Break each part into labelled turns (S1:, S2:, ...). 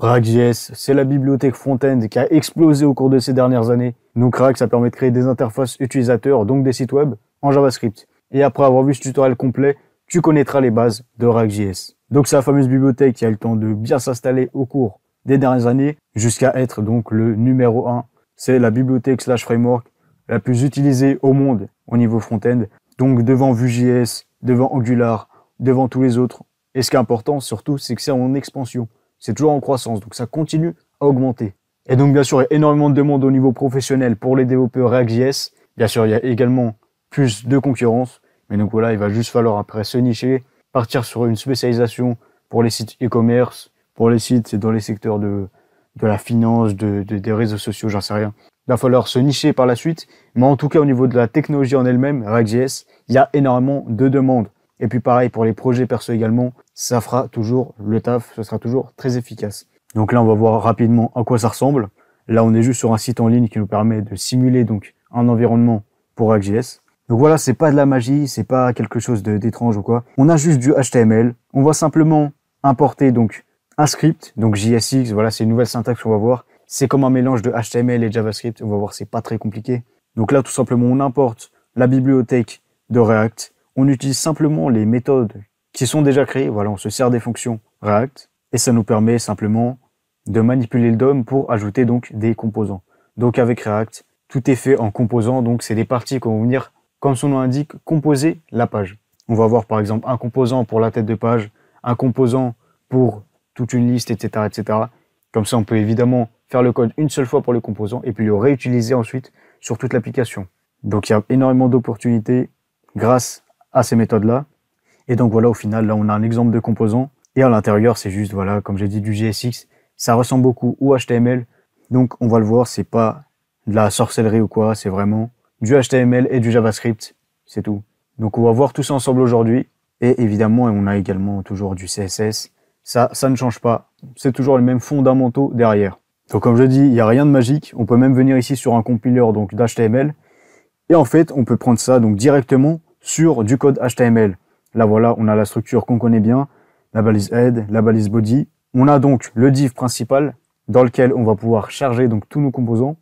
S1: Rack.js, c'est la bibliothèque front-end qui a explosé au cours de ces dernières années. Donc Rack, ça permet de créer des interfaces utilisateurs, donc des sites web, en JavaScript. Et après avoir vu ce tutoriel complet, tu connaîtras les bases de Rack.js. Donc c'est la fameuse bibliothèque qui a eu le temps de bien s'installer au cours des dernières années, jusqu'à être donc le numéro 1. C'est la bibliothèque slash framework la plus utilisée au monde au niveau front-end. Donc devant Vue.js, devant Angular, devant tous les autres. Et ce qui est important surtout, c'est que c'est en expansion c'est toujours en croissance, donc ça continue à augmenter. Et donc bien sûr, il y a énormément de demandes au niveau professionnel pour les développeurs React.js. Bien sûr, il y a également plus de concurrence, mais donc voilà, il va juste falloir après se nicher, partir sur une spécialisation pour les sites e-commerce, pour les sites dans les secteurs de, la finance, des réseaux sociaux, j'en sais rien. Il va falloir se nicher par la suite, mais en tout cas au niveau de la technologie en elle-même, React.js, il y a énormément de demandes. Et puis pareil, pour les projets perso également, ça fera toujours le taf, ce sera toujours très efficace. Donc là, on va voir rapidement à quoi ça ressemble. Là, on est juste sur un site en ligne qui nous permet de simuler donc un environnement pour React.js. Donc voilà, c'est pas de la magie, c'est pas quelque chose d'étrange ou quoi. On a juste du HTML. On va simplement importer donc un script, donc JSX. Voilà, c'est une nouvelle syntaxe qu'on va voir. C'est comme un mélange de HTML et JavaScript. On va voir, c'est pas très compliqué. Donc là, tout simplement, on importe la bibliothèque de React on utilise simplement les méthodes qui sont déjà créées. Voilà, on se sert des fonctions React et ça nous permet simplement de manipuler le DOM pour ajouter donc des composants. Donc avec React, tout est fait en composants. Donc c'est des parties qui vont venir, comme son nom indique, composer la page. On va avoir par exemple un composant pour la tête de page, un composant pour toute une liste, etc., etc. Comme ça, on peut évidemment faire le code une seule fois pour le composant et puis le réutiliser ensuite sur toute l'application. Donc il y a énormément d'opportunités grâce à ces méthodes-là. Et donc voilà, au final, là, on a un exemple de composant. Et à l'intérieur, c'est juste, voilà, comme j'ai dit, du JSX Ça ressemble beaucoup au HTML. Donc on va le voir, c'est pas de la sorcellerie ou quoi, c'est vraiment du HTML et du JavaScript. C'est tout. Donc on va voir tout ça ensemble aujourd'hui. Et évidemment, on a également toujours du CSS. Ça, ça ne change pas. C'est toujours les mêmes fondamentaux derrière. Donc comme je dis, il n'y a rien de magique. On peut même venir ici sur un compiler donc d'HTML. Et en fait, on peut prendre ça donc directement sur du code HTML. Là, voilà, on a la structure qu'on connaît bien, la balise head, la balise body. On a donc le div principal dans lequel on va pouvoir charger donc tous nos composants.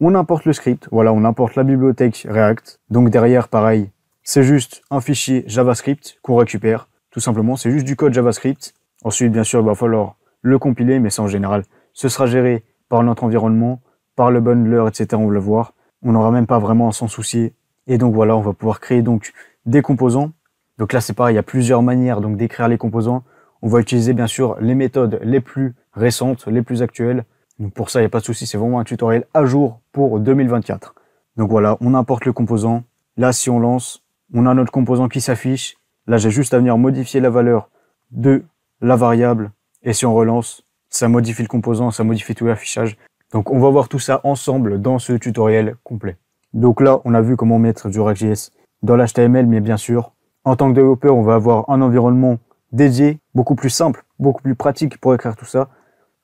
S1: On importe le script, voilà, on importe la bibliothèque React. Donc derrière, pareil, c'est juste un fichier JavaScript qu'on récupère. Tout simplement, c'est juste du code JavaScript. Ensuite, bien sûr, il va falloir le compiler, mais ça en général, ce sera géré par notre environnement, par le bundler, etc. On va le voir. On n'aura même pas vraiment à s'en soucier et donc voilà, on va pouvoir créer donc des composants. Donc là, c'est pareil, il y a plusieurs manières donc d'écrire les composants. On va utiliser bien sûr les méthodes les plus récentes, les plus actuelles. Donc pour ça, il n'y a pas de souci, c'est vraiment un tutoriel à jour pour 2024. Donc voilà, on importe le composant. Là, si on lance, on a notre composant qui s'affiche. Là, j'ai juste à venir modifier la valeur de la variable. Et si on relance, ça modifie le composant, ça modifie tout l'affichage. Donc on va voir tout ça ensemble dans ce tutoriel complet. Donc là, on a vu comment mettre du RackJS dans l'HTML, mais bien sûr, en tant que développeur, on va avoir un environnement dédié, beaucoup plus simple, beaucoup plus pratique pour écrire tout ça.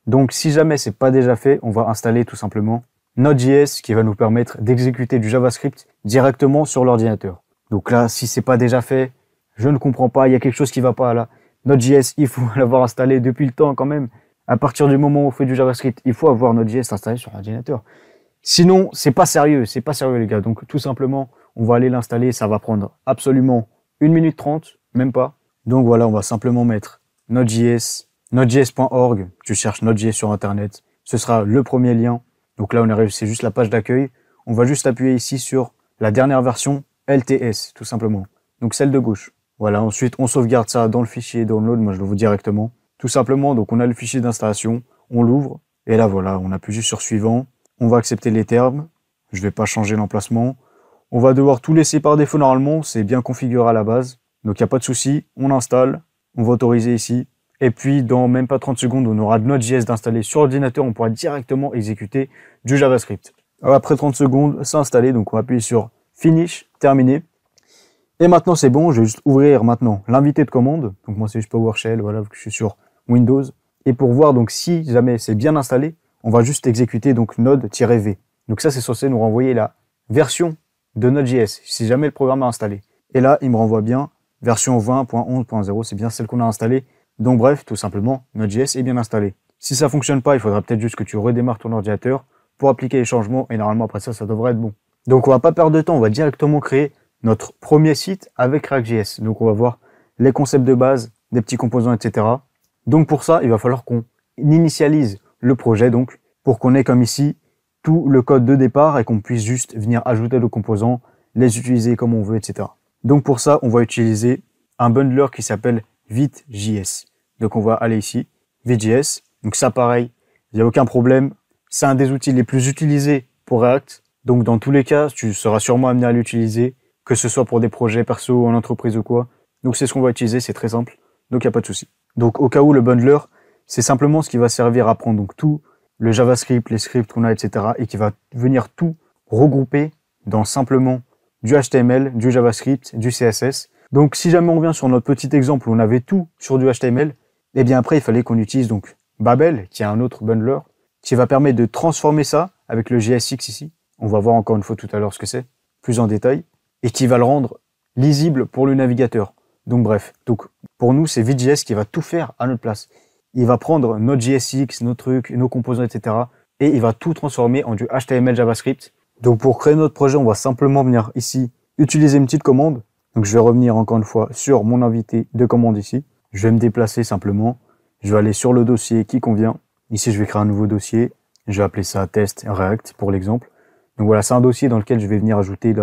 S1: Donc si jamais ce c'est pas déjà fait, on va installer tout simplement Node.js qui va nous permettre d'exécuter du JavaScript directement sur l'ordinateur. Donc là, si ce c'est pas déjà fait, je ne comprends pas, il y a quelque chose qui va pas là. Node.js, il faut l'avoir installé depuis le temps quand même. À partir du moment où on fait du JavaScript, il faut avoir Node.js installé sur l'ordinateur. Sinon, c'est pas sérieux, c'est pas sérieux les gars. Donc tout simplement, on va aller l'installer, ça va prendre absolument 1 minute 30, même pas. Donc voilà, on va simplement mettre Node.js, nodejs.org, tu cherches Node.js sur internet, ce sera le premier lien. Donc là, on arrive, c'est juste la page d'accueil. On va juste appuyer ici sur la dernière version LTS, tout simplement. Donc celle de gauche. Voilà, ensuite, on sauvegarde ça dans le fichier download, moi je le vous directement. Tout simplement, donc on a le fichier d'installation, on l'ouvre, et là voilà, on appuie juste sur suivant, on va accepter les termes, je ne vais pas changer l'emplacement. On va devoir tout laisser par défaut normalement, c'est bien configuré à la base. Donc il n'y a pas de souci, on installe, on va autoriser ici. Et puis dans même pas 30 secondes, on aura notre JS d'installer sur l'ordinateur. on pourra directement exécuter du JavaScript. après 30 secondes, c'est installé, donc on appuie sur Finish, terminé. Et maintenant c'est bon, je vais juste ouvrir maintenant l'invité de commande. Donc moi c'est juste PowerShell, voilà, je suis sur Windows. Et pour voir donc si jamais c'est bien installé, on va juste exécuter donc node-v. Donc ça, c'est censé nous renvoyer la version de Node.js, si jamais le programme est installé. Et là, il me renvoie bien version 20.11.0, c'est bien celle qu'on a installée. Donc bref, tout simplement, Node.js est bien installé. Si ça fonctionne pas, il faudra peut-être juste que tu redémarres ton ordinateur pour appliquer les changements, et normalement après ça, ça devrait être bon. Donc on va pas perdre de temps, on va directement créer notre premier site avec React.js. Donc on va voir les concepts de base, des petits composants, etc. Donc pour ça, il va falloir qu'on initialise le projet donc, pour qu'on ait comme ici tout le code de départ et qu'on puisse juste venir ajouter le composant, les utiliser comme on veut, etc. Donc pour ça, on va utiliser un bundler qui s'appelle ViteJS. Donc on va aller ici, VitJS. Donc ça pareil, il n'y a aucun problème. C'est un des outils les plus utilisés pour React. Donc dans tous les cas, tu seras sûrement amené à l'utiliser, que ce soit pour des projets perso, en entreprise ou quoi. Donc c'est ce qu'on va utiliser, c'est très simple. Donc il n'y a pas de souci. Donc au cas où le bundler, c'est simplement ce qui va servir à prendre donc tout le JavaScript, les scripts qu'on a, etc. et qui va venir tout regrouper dans simplement du HTML, du JavaScript, du CSS. Donc si jamais on revient sur notre petit exemple où on avait tout sur du HTML, eh bien après il fallait qu'on utilise donc Babel, qui est un autre bundler, qui va permettre de transformer ça avec le JSX ici. On va voir encore une fois tout à l'heure ce que c'est, plus en détail, et qui va le rendre lisible pour le navigateur. Donc bref, donc pour nous c'est VJS qui va tout faire à notre place il va prendre notre JSX, nos trucs, nos composants, etc. Et il va tout transformer en du HTML JavaScript. Donc pour créer notre projet, on va simplement venir ici, utiliser une petite commande. Donc je vais revenir encore une fois sur mon invité de commande ici. Je vais me déplacer simplement. Je vais aller sur le dossier qui convient. Ici, je vais créer un nouveau dossier. Je vais appeler ça test React pour l'exemple. Donc voilà, c'est un dossier dans lequel je vais venir ajouter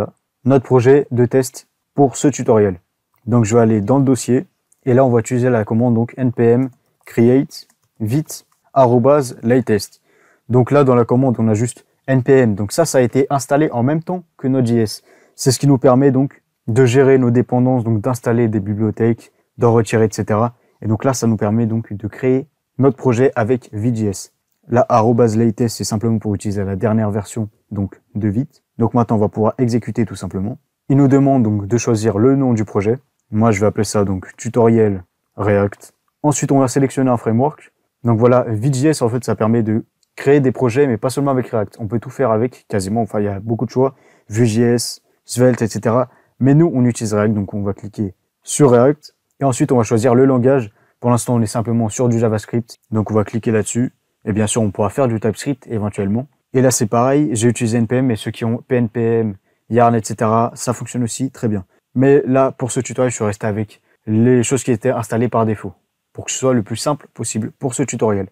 S1: notre projet de test pour ce tutoriel. Donc je vais aller dans le dossier et là on va utiliser la commande donc npm create vite arrobas latest. Donc là, dans la commande, on a juste npm. Donc ça, ça a été installé en même temps que Node.js. C'est ce qui nous permet donc de gérer nos dépendances, donc d'installer des bibliothèques, d'en retirer, etc. Et donc là, ça nous permet donc de créer notre projet avec VJS. La arrobas latest, c'est simplement pour utiliser la dernière version donc de Vite. Donc maintenant, on va pouvoir exécuter tout simplement. Il nous demande donc de choisir le nom du projet. Moi, je vais appeler ça donc tutoriel React Ensuite, on va sélectionner un framework. Donc voilà, VJS, en fait, ça permet de créer des projets, mais pas seulement avec React. On peut tout faire avec, quasiment. Enfin, il y a beaucoup de choix. Vue.js, Svelte, etc. Mais nous, on utilise React, donc on va cliquer sur React. Et ensuite, on va choisir le langage. Pour l'instant, on est simplement sur du JavaScript. Donc, on va cliquer là-dessus. Et bien sûr, on pourra faire du TypeScript éventuellement. Et là, c'est pareil. J'ai utilisé NPM, mais ceux qui ont PNPM, Yarn, etc., ça fonctionne aussi très bien. Mais là, pour ce tutoriel, je suis resté avec les choses qui étaient installées par défaut pour que ce soit le plus simple possible pour ce tutoriel.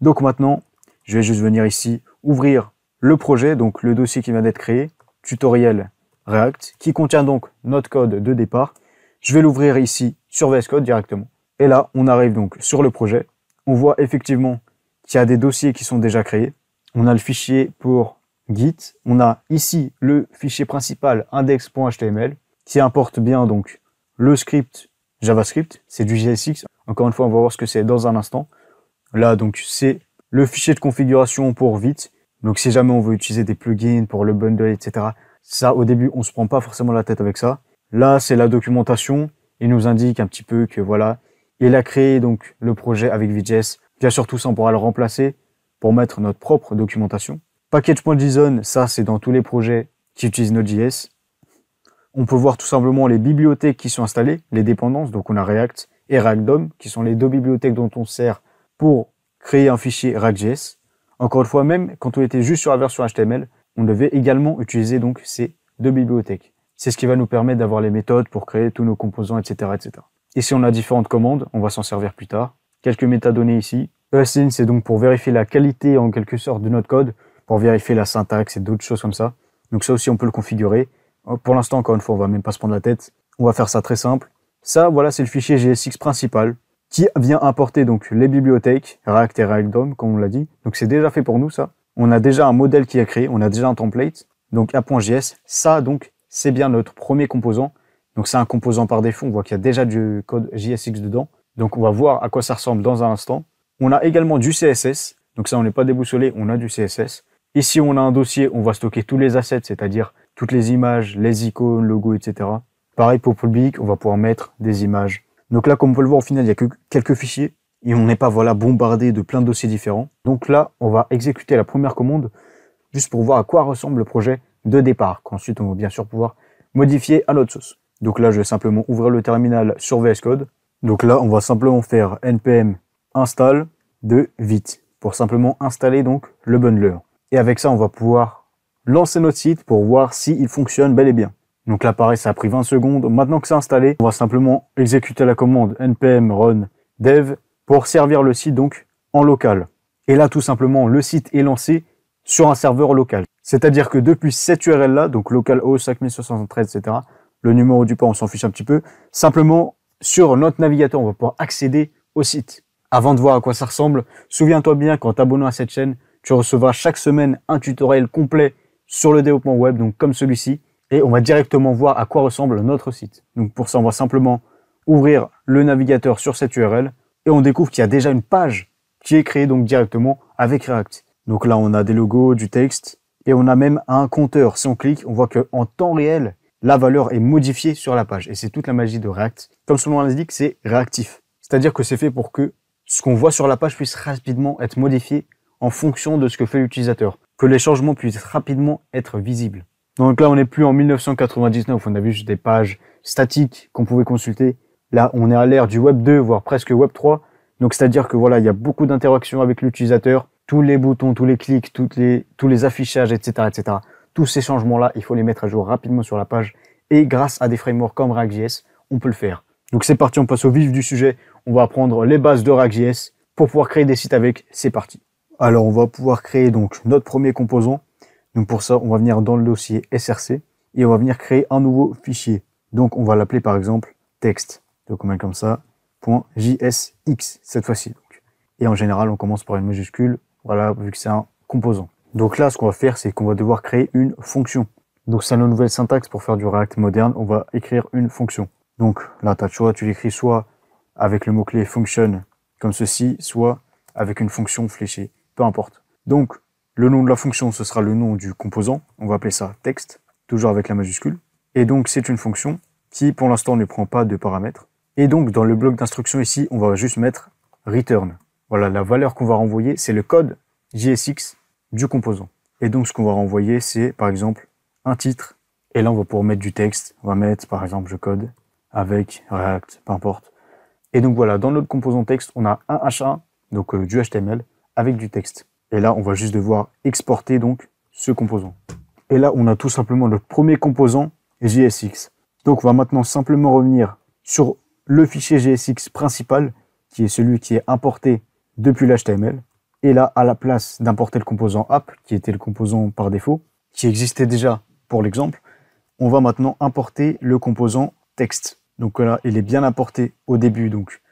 S1: Donc maintenant, je vais juste venir ici ouvrir le projet, donc le dossier qui vient d'être créé, tutoriel React, qui contient donc notre code de départ. Je vais l'ouvrir ici sur VS Code directement. Et là, on arrive donc sur le projet. On voit effectivement qu'il y a des dossiers qui sont déjà créés. On a le fichier pour Git. On a ici le fichier principal index.html qui importe bien donc le script JavaScript, c'est du JSX. Encore une fois, on va voir ce que c'est dans un instant. Là, donc, c'est le fichier de configuration pour vite. Donc, si jamais on veut utiliser des plugins pour le bundle, etc., ça, au début, on se prend pas forcément la tête avec ça. Là, c'est la documentation. Il nous indique un petit peu que voilà, il a créé donc le projet avec VJS. Bien sûr, tout ça, on pourra le remplacer pour mettre notre propre documentation. Package.json, ça, c'est dans tous les projets qui utilisent Node.js. On peut voir tout simplement les bibliothèques qui sont installées, les dépendances, donc on a React et react qui sont les deux bibliothèques dont on sert pour créer un fichier React.js. Encore une fois, même quand on était juste sur la version HTML, on devait également utiliser donc ces deux bibliothèques. C'est ce qui va nous permettre d'avoir les méthodes pour créer tous nos composants, etc., etc. Et si on a différentes commandes, on va s'en servir plus tard. Quelques métadonnées ici. ESIN, c'est donc pour vérifier la qualité en quelque sorte de notre code, pour vérifier la syntaxe et d'autres choses comme ça. Donc ça aussi, on peut le configurer. Oh, pour l'instant, encore une fois, on va même pas se prendre la tête. On va faire ça très simple. Ça, voilà, c'est le fichier JSX principal qui vient importer donc les bibliothèques React et React DOM, comme on l'a dit. Donc c'est déjà fait pour nous ça. On a déjà un modèle qui est créé, on a déjà un template, donc app.js. Ça donc c'est bien notre premier composant. Donc c'est un composant par défaut. On voit qu'il y a déjà du code JSX dedans. Donc on va voir à quoi ça ressemble dans un instant. On a également du CSS. Donc ça on n'est pas déboussolé, on a du CSS. Ici on a un dossier, on va stocker tous les assets, c'est-à-dire toutes les images, les icônes, logos, etc. Pareil pour public, on va pouvoir mettre des images. Donc là, comme on peut le voir, au final, il n'y a que quelques fichiers et on n'est pas voilà bombardé de plein de dossiers différents. Donc là, on va exécuter la première commande juste pour voir à quoi ressemble le projet de départ, qu'ensuite on va bien sûr pouvoir modifier à notre sauce. Donc là, je vais simplement ouvrir le terminal sur VS Code. Donc là, on va simplement faire npm install de vite pour simplement installer donc le bundler. Et avec ça, on va pouvoir lancer notre site pour voir s'il fonctionne bel et bien. Donc l'appareil ça a pris 20 secondes. Maintenant que c'est installé, on va simplement exécuter la commande npm run dev pour servir le site donc en local. Et là, tout simplement, le site est lancé sur un serveur local. C'est-à-dire que depuis cette URL-là, donc localhost 5073 etc., le numéro du port on s'en fiche un petit peu, simplement, sur notre navigateur, on va pouvoir accéder au site. Avant de voir à quoi ça ressemble, souviens-toi bien qu'en t'abonnant à cette chaîne, tu recevras chaque semaine un tutoriel complet sur le développement web, donc comme celui-ci, et on va directement voir à quoi ressemble notre site. Donc pour ça, on va simplement ouvrir le navigateur sur cette URL et on découvre qu'il y a déjà une page qui est créée donc directement avec React. Donc là, on a des logos, du texte et on a même un compteur. Si on clique, on voit que en temps réel, la valeur est modifiée sur la page et c'est toute la magie de React. Comme son nom l'indique, c'est réactif. C'est-à-dire que c'est fait pour que ce qu'on voit sur la page puisse rapidement être modifié en fonction de ce que fait l'utilisateur que les changements puissent rapidement être visibles. Donc là, on n'est plus en 1999, on a vu juste des pages statiques qu'on pouvait consulter. Là, on est à l'ère du Web 2, voire presque Web 3. Donc c'est-à-dire que voilà, il y a beaucoup d'interactions avec l'utilisateur, tous les boutons, tous les clics, toutes les, tous les affichages, etc., etc. Tous ces changements-là, il faut les mettre à jour rapidement sur la page. Et grâce à des frameworks comme RackJS, on peut le faire. Donc c'est parti, on passe au vif du sujet. On va apprendre les bases de RackJS pour pouvoir créer des sites avec. C'est parti. Alors on va pouvoir créer donc notre premier composant. Donc pour ça, on va venir dans le dossier SRC et on va venir créer un nouveau fichier. Donc on va l'appeler par exemple texte. Donc on met comme ça, .jsx cette fois-ci. Et en général, on commence par une majuscule, voilà, vu que c'est un composant. Donc là, ce qu'on va faire, c'est qu'on va devoir créer une fonction. Donc c'est la nouvelle syntaxe pour faire du React moderne, on va écrire une fonction. Donc là, tu as le choix, tu l'écris soit avec le mot-clé function, comme ceci, soit avec une fonction fléchée importe. Donc, le nom de la fonction, ce sera le nom du composant. On va appeler ça texte, toujours avec la majuscule. Et donc, c'est une fonction qui, pour l'instant, ne prend pas de paramètres. Et donc, dans le bloc d'instruction ici, on va juste mettre return. Voilà, la valeur qu'on va renvoyer, c'est le code JSX du composant. Et donc, ce qu'on va renvoyer, c'est, par exemple, un titre. Et là, on va pouvoir mettre du texte. On va mettre, par exemple, je code avec React, peu importe. Et donc, voilà, dans notre composant texte, on a un H1, donc euh, du HTML, avec du texte. Et là, on va juste devoir exporter donc ce composant. Et là, on a tout simplement le premier composant JSX. Donc, on va maintenant simplement revenir sur le fichier JSX principal, qui est celui qui est importé depuis l'HTML. Et là, à la place d'importer le composant app, qui était le composant par défaut, qui existait déjà pour l'exemple, on va maintenant importer le composant texte. Donc là, il est bien importé au début donc,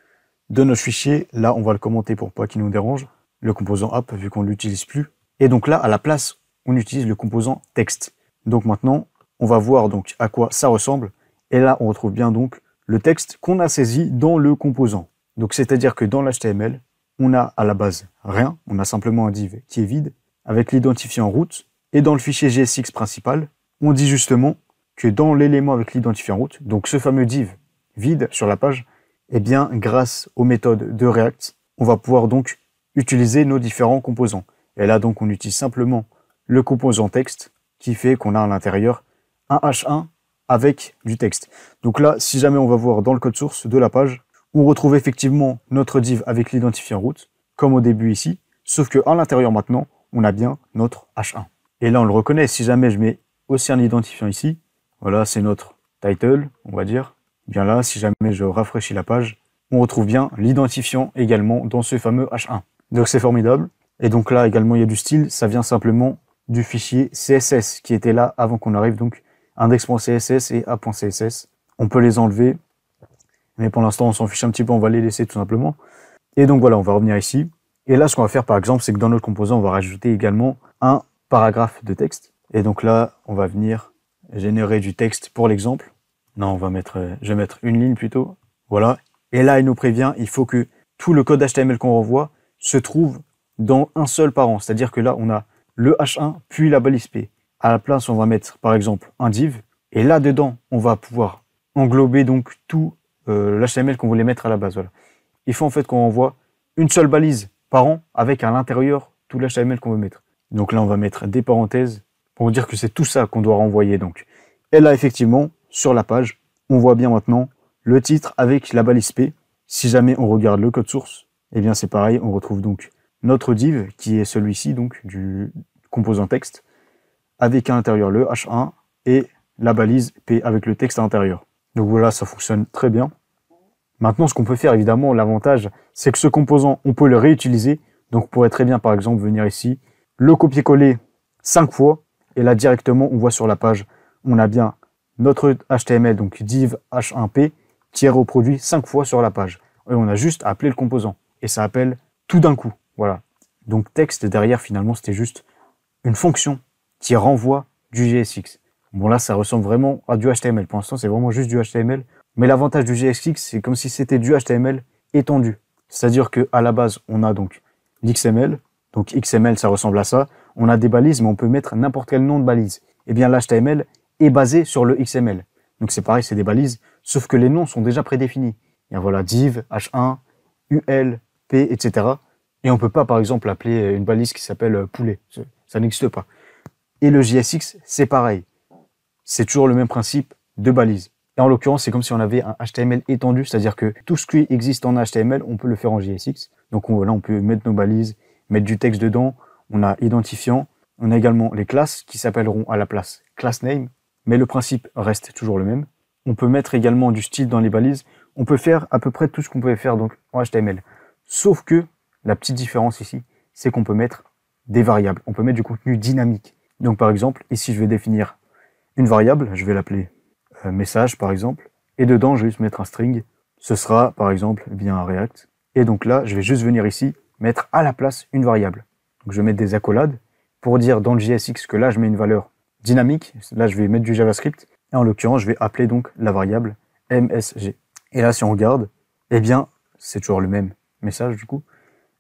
S1: de nos fichiers. Là, on va le commenter pour pas qu'il nous dérange le composant app vu qu'on ne l'utilise plus. Et donc là, à la place, on utilise le composant texte. Donc maintenant, on va voir donc à quoi ça ressemble. Et là, on retrouve bien donc le texte qu'on a saisi dans le composant. Donc c'est-à-dire que dans l'HTML, on a à la base rien, on a simplement un div qui est vide, avec l'identifiant route, et dans le fichier GSX principal, on dit justement que dans l'élément avec l'identifiant route, donc ce fameux div vide sur la page, eh bien grâce aux méthodes de React, on va pouvoir donc utiliser nos différents composants. Et là, donc, on utilise simplement le composant texte qui fait qu'on a à l'intérieur un H1 avec du texte. Donc là, si jamais on va voir dans le code source de la page, on retrouve effectivement notre div avec l'identifiant route, comme au début ici, sauf que à l'intérieur maintenant, on a bien notre H1. Et là, on le reconnaît. Si jamais je mets aussi un identifiant ici, voilà, c'est notre title, on va dire. bien là, si jamais je rafraîchis la page, on retrouve bien l'identifiant également dans ce fameux H1. Donc c'est formidable. Et donc là également il y a du style, ça vient simplement du fichier CSS qui était là avant qu'on arrive, donc index.css et a.css. On peut les enlever, mais pour l'instant on s'en fiche un petit peu, on va les laisser tout simplement. Et donc voilà, on va revenir ici. Et là ce qu'on va faire par exemple, c'est que dans notre composant, on va rajouter également un paragraphe de texte. Et donc là, on va venir générer du texte pour l'exemple. Non, on va mettre, euh, je vais mettre une ligne plutôt. Voilà. Et là, il nous prévient, il faut que tout le code HTML qu'on revoit, se trouve dans un seul parent. C'est-à-dire que là, on a le H1 puis la balise P. À la place, on va mettre par exemple un div. Et là-dedans, on va pouvoir englober donc tout euh, l'HTML qu'on voulait mettre à la base. Il faut en fait qu'on envoie une seule balise par an avec à l'intérieur tout l'HTML qu'on veut mettre. Donc là, on va mettre des parenthèses pour dire que c'est tout ça qu'on doit renvoyer. Donc. Et là, effectivement, sur la page, on voit bien maintenant le titre avec la balise P. Si jamais on regarde le code source, eh bien c'est pareil, on retrouve donc notre div, qui est celui-ci, donc du composant texte, avec à l'intérieur le h1 et la balise p avec le texte à l'intérieur. Donc voilà, ça fonctionne très bien. Maintenant, ce qu'on peut faire, évidemment, l'avantage, c'est que ce composant, on peut le réutiliser. Donc on pourrait très bien, par exemple, venir ici, le copier-coller 5 fois, et là, directement, on voit sur la page, on a bien notre HTML, donc div h1p, qui est reproduit 5 fois sur la page. Et on a juste appelé le composant et ça appelle tout d'un coup. Voilà. Donc texte derrière finalement c'était juste une fonction qui renvoie du JSX. Bon là ça ressemble vraiment à du HTML. Pour l'instant c'est vraiment juste du HTML. Mais l'avantage du JSX c'est comme si c'était du HTML étendu. C'est-à-dire que à la base on a donc l'XML. Donc XML ça ressemble à ça. On a des balises mais on peut mettre n'importe quel nom de balise. Et eh bien l'HTML est basé sur le XML. Donc c'est pareil c'est des balises sauf que les noms sont déjà prédéfinis. Et voilà div, h1, ul, etc. Et on peut pas, par exemple, appeler une balise qui s'appelle poulet. Ça, n'existe pas. Et le JSX, c'est pareil. C'est toujours le même principe de balise. Et en l'occurrence, c'est comme si on avait un HTML étendu, c'est-à-dire que tout ce qui existe en HTML, on peut le faire en JSX. Donc on, là, on peut mettre nos balises, mettre du texte dedans. On a identifiant. On a également les classes qui s'appelleront à la place class name. Mais le principe reste toujours le même. On peut mettre également du style dans les balises. On peut faire à peu près tout ce qu'on pouvait faire donc en HTML. Sauf que la petite différence ici, c'est qu'on peut mettre des variables. On peut mettre du contenu dynamique. Donc par exemple, ici je vais définir une variable, je vais l'appeler euh, message par exemple, et dedans je vais juste mettre un string. Ce sera par exemple bien un React. Et donc là, je vais juste venir ici mettre à la place une variable. je vais mettre des accolades pour dire dans le JSX que là je mets une valeur dynamique. Là je vais mettre du JavaScript. Et en l'occurrence, je vais appeler donc la variable MSG. Et là, si on regarde, eh bien, c'est toujours le même message du coup.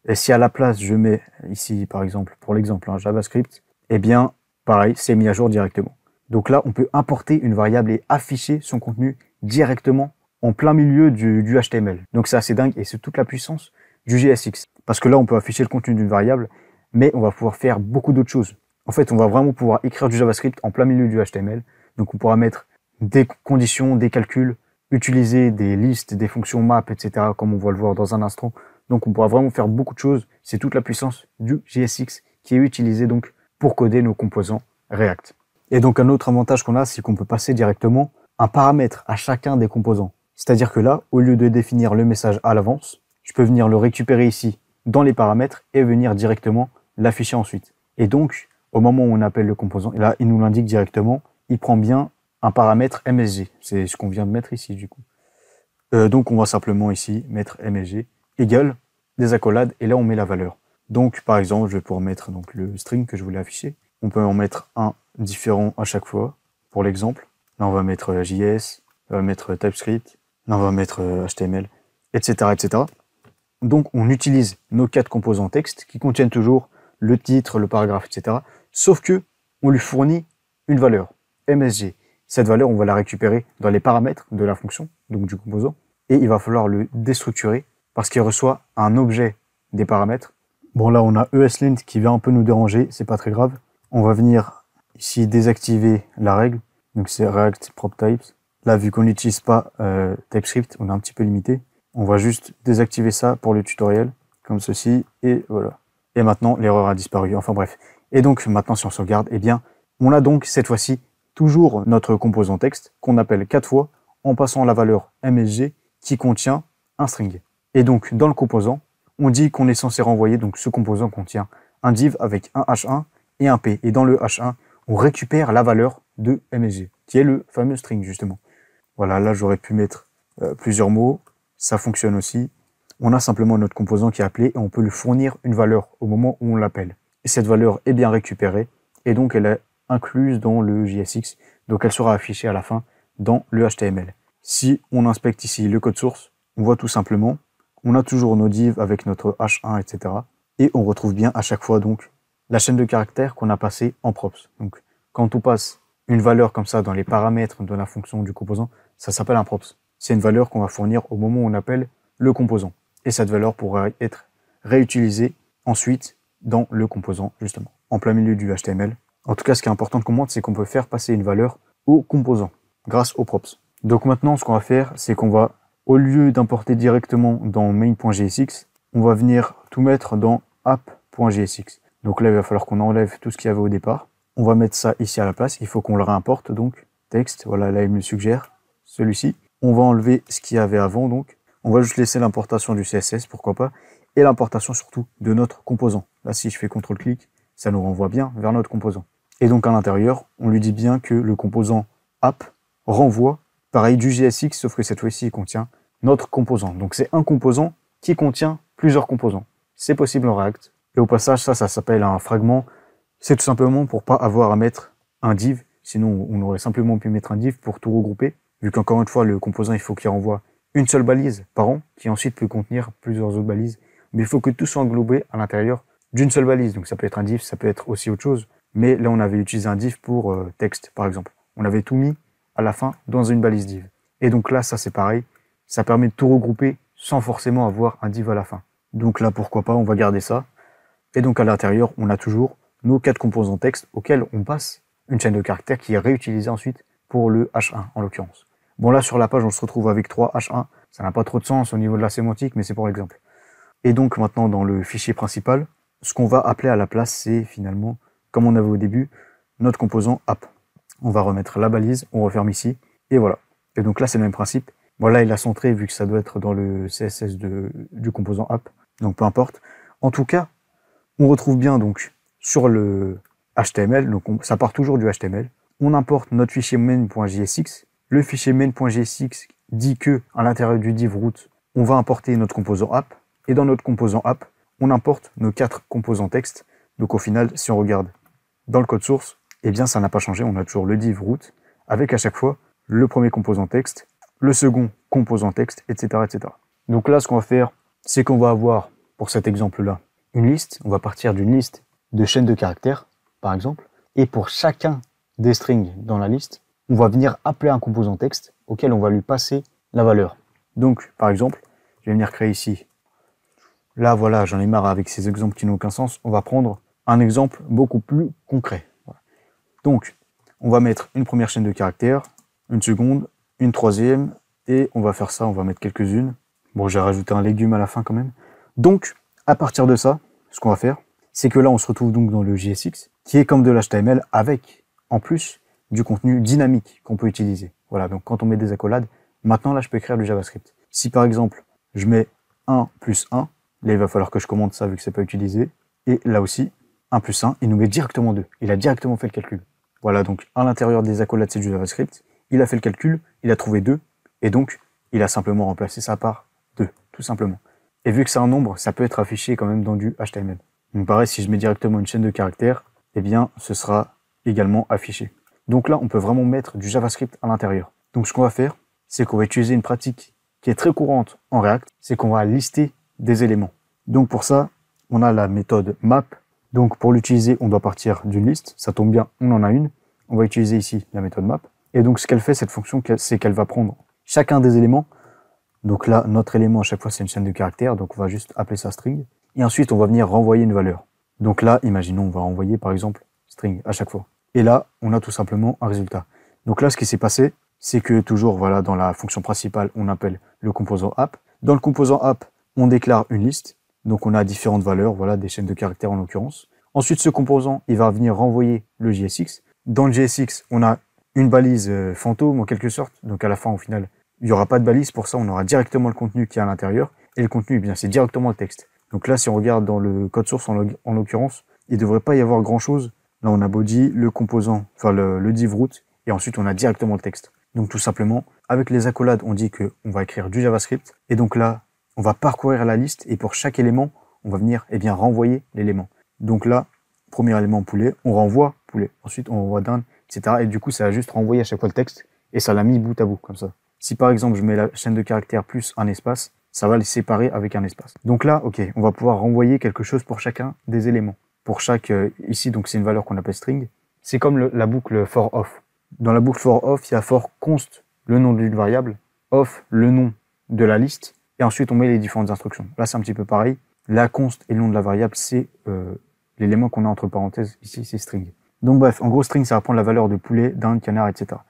S1: Et si à la place je mets ici par exemple, pour l'exemple, un hein, JavaScript, eh bien pareil, c'est mis à jour directement. Donc là, on peut importer une variable et afficher son contenu directement en plein milieu du, du HTML. Donc c'est assez dingue et c'est toute la puissance du JSX. Parce que là, on peut afficher le contenu d'une variable, mais on va pouvoir faire beaucoup d'autres choses. En fait, on va vraiment pouvoir écrire du JavaScript en plein milieu du HTML. Donc on pourra mettre des conditions, des calculs, utiliser des listes, des fonctions map, etc., comme on va le voir dans un instant, donc on pourra vraiment faire beaucoup de choses. C'est toute la puissance du JSX qui est utilisée donc pour coder nos composants React. Et donc un autre avantage qu'on a, c'est qu'on peut passer directement un paramètre à chacun des composants. C'est-à-dire que là, au lieu de définir le message à l'avance, je peux venir le récupérer ici dans les paramètres et venir directement l'afficher ensuite. Et donc, au moment où on appelle le composant, là, il nous l'indique directement, il prend bien un paramètre MSG. C'est ce qu'on vient de mettre ici, du coup. Euh, donc, on va simplement ici mettre MSG égale des accolades et là on met la valeur. Donc par exemple, je vais pouvoir mettre donc le string que je voulais afficher. On peut en mettre un différent à chaque fois pour l'exemple. Là on va mettre euh, JS, on va mettre euh, TypeScript, on va mettre HTML, euh, etc., etc. Donc on utilise nos quatre composants texte qui contiennent toujours le titre, le paragraphe, etc. Sauf que on lui fournit une valeur, MSG. Cette valeur, on va la récupérer dans les paramètres de la fonction, donc du composant, et il va falloir le déstructurer parce qu'il reçoit un objet des paramètres. Bon là, on a ESLint qui vient un peu nous déranger, c'est pas très grave. On va venir ici désactiver la règle, donc c'est React Prop Types. Là, vu qu'on n'utilise pas euh, TypeScript, on est un petit peu limité. On va juste désactiver ça pour le tutoriel, comme ceci, et voilà. Et maintenant, l'erreur a disparu, enfin bref. Et donc, maintenant, si on sauvegarde, eh bien, on a donc cette fois-ci toujours notre composant texte qu'on appelle quatre fois en passant la valeur MSG qui contient un string. Et donc, dans le composant, on dit qu'on est censé renvoyer, donc ce composant contient un div avec un h1 et un p. Et dans le h1, on récupère la valeur de msg, qui est le fameux string, justement. Voilà, là, j'aurais pu mettre euh, plusieurs mots. Ça fonctionne aussi. On a simplement notre composant qui est appelé et on peut lui fournir une valeur au moment où on l'appelle. Et cette valeur est bien récupérée et donc elle est incluse dans le JSX. Donc elle sera affichée à la fin dans le HTML. Si on inspecte ici le code source, on voit tout simplement on a toujours nos divs avec notre H1, etc. Et on retrouve bien à chaque fois donc la chaîne de caractères qu'on a passée en props. Donc quand on passe une valeur comme ça dans les paramètres de la fonction du composant, ça s'appelle un props. C'est une valeur qu'on va fournir au moment où on appelle le composant. Et cette valeur pourra être réutilisée ensuite dans le composant, justement, en plein milieu du HTML. En tout cas, ce qui est important de comprendre, c'est qu'on peut faire passer une valeur au composant grâce aux props. Donc maintenant, ce qu'on va faire, c'est qu'on va au lieu d'importer directement dans main.jsx, on va venir tout mettre dans app.jsx. Donc là, il va falloir qu'on enlève tout ce qu'il y avait au départ. On va mettre ça ici à la place. Il faut qu'on le réimporte, donc texte. Voilà, là, il me suggère celui-ci. On va enlever ce qu'il y avait avant, donc. On va juste laisser l'importation du CSS, pourquoi pas, et l'importation surtout de notre composant. Là, si je fais CTRL-clic, ça nous renvoie bien vers notre composant. Et donc à l'intérieur, on lui dit bien que le composant app renvoie, pareil, du gsx, sauf que cette fois-ci, il contient notre composant. Donc c'est un composant qui contient plusieurs composants. C'est possible en React. Et au passage, ça, ça s'appelle un fragment. C'est tout simplement pour pas avoir à mettre un div. Sinon, on aurait simplement pu mettre un div pour tout regrouper. Vu qu'encore une fois, le composant, il faut qu'il renvoie une seule balise par an, qui ensuite peut contenir plusieurs autres balises. Mais il faut que tout soit englobé à l'intérieur d'une seule balise. Donc ça peut être un div, ça peut être aussi autre chose. Mais là, on avait utilisé un div pour euh, texte, par exemple. On avait tout mis à la fin dans une balise div. Et donc là, ça c'est pareil ça permet de tout regrouper sans forcément avoir un div à la fin. Donc là, pourquoi pas, on va garder ça. Et donc à l'intérieur, on a toujours nos quatre composants texte auxquels on passe une chaîne de caractères qui est réutilisée ensuite pour le H1 en l'occurrence. Bon là, sur la page, on se retrouve avec 3 H1. Ça n'a pas trop de sens au niveau de la sémantique, mais c'est pour l'exemple. Et donc maintenant, dans le fichier principal, ce qu'on va appeler à la place, c'est finalement, comme on avait au début, notre composant app. On va remettre la balise, on referme ici, et voilà. Et donc là, c'est le même principe, voilà, là, il a centré vu que ça doit être dans le CSS du composant app. Donc, peu importe. En tout cas, on retrouve bien donc sur le HTML. Donc, ça part toujours du HTML. On importe notre fichier main.jsx. Le fichier main.jsx dit que, à l'intérieur du div root, on va importer notre composant app. Et dans notre composant app, on importe nos quatre composants texte. Donc, au final, si on regarde dans le code source, eh bien, ça n'a pas changé. On a toujours le div root avec à chaque fois le premier composant texte le second composant texte, etc. etc. Donc là, ce qu'on va faire, c'est qu'on va avoir, pour cet exemple-là, une liste. On va partir d'une liste de chaînes de caractères, par exemple. Et pour chacun des strings dans la liste, on va venir appeler un composant texte auquel on va lui passer la valeur. Donc, par exemple, je vais venir créer ici. Là, voilà, j'en ai marre avec ces exemples qui n'ont aucun sens. On va prendre un exemple beaucoup plus concret. Donc, on va mettre une première chaîne de caractères, une seconde, une troisième, et on va faire ça, on va mettre quelques-unes. Bon, j'ai rajouté un légume à la fin quand même. Donc, à partir de ça, ce qu'on va faire, c'est que là, on se retrouve donc dans le JSX, qui est comme de l'HTML avec, en plus, du contenu dynamique qu'on peut utiliser. Voilà, donc quand on met des accolades, maintenant là, je peux écrire du JavaScript. Si par exemple, je mets 1 plus 1, là, il va falloir que je commande ça vu que c'est pas utilisé. Et là aussi, 1 plus 1, il nous met directement 2. Il a directement fait le calcul. Voilà, donc à l'intérieur des accolades, c'est du JavaScript il a fait le calcul, il a trouvé 2, et donc il a simplement remplacé ça par 2, tout simplement. Et vu que c'est un nombre, ça peut être affiché quand même dans du HTML. Donc pareil, si je mets directement une chaîne de caractères, eh bien ce sera également affiché. Donc là, on peut vraiment mettre du JavaScript à l'intérieur. Donc ce qu'on va faire, c'est qu'on va utiliser une pratique qui est très courante en React, c'est qu'on va lister des éléments. Donc pour ça, on a la méthode map. Donc pour l'utiliser, on doit partir d'une liste. Ça tombe bien, on en a une. On va utiliser ici la méthode map. Et donc, ce qu'elle fait, cette fonction, c'est qu'elle va prendre chacun des éléments. Donc là, notre élément, à chaque fois, c'est une chaîne de caractères. Donc, on va juste appeler ça string. Et ensuite, on va venir renvoyer une valeur. Donc là, imaginons, on va renvoyer, par exemple, string à chaque fois. Et là, on a tout simplement un résultat. Donc là, ce qui s'est passé, c'est que toujours, voilà, dans la fonction principale, on appelle le composant app. Dans le composant app, on déclare une liste. Donc on a différentes valeurs, voilà, des chaînes de caractères en l'occurrence. Ensuite, ce composant, il va venir renvoyer le JSX. Dans le JSX, on a une balise euh, fantôme en quelque sorte. Donc à la fin, au final, il n'y aura pas de balise. Pour ça, on aura directement le contenu qui est à l'intérieur. Et le contenu, eh bien, c'est directement le texte. Donc là, si on regarde dans le code source en l'occurrence, il ne devrait pas y avoir grand-chose. Là, on a body, le composant, enfin le, div root, et ensuite on a directement le texte. Donc tout simplement, avec les accolades, on dit qu'on va écrire du JavaScript. Et donc là, on va parcourir la liste et pour chaque élément, on va venir eh bien, renvoyer l'élément. Donc là, premier élément poulet, on renvoie poulet. Ensuite, on renvoie dinde. Et du coup, ça a juste renvoyé à chaque fois le texte et ça l'a mis bout à bout comme ça. Si par exemple je mets la chaîne de caractères plus un espace, ça va les séparer avec un espace. Donc là, ok, on va pouvoir renvoyer quelque chose pour chacun des éléments. Pour chaque, euh, ici, donc c'est une valeur qu'on appelle string. C'est comme la boucle for off. Dans la boucle for off, il y a for const, le nom d'une variable, off, le nom de la liste, et ensuite on met les différentes instructions. Là, c'est un petit peu pareil. La const et le nom de la variable, c'est euh, l'élément qu'on a entre parenthèses ici, c'est string. Donc bref, en gros string, ça va prendre la valeur de poulet, d'un canard, etc.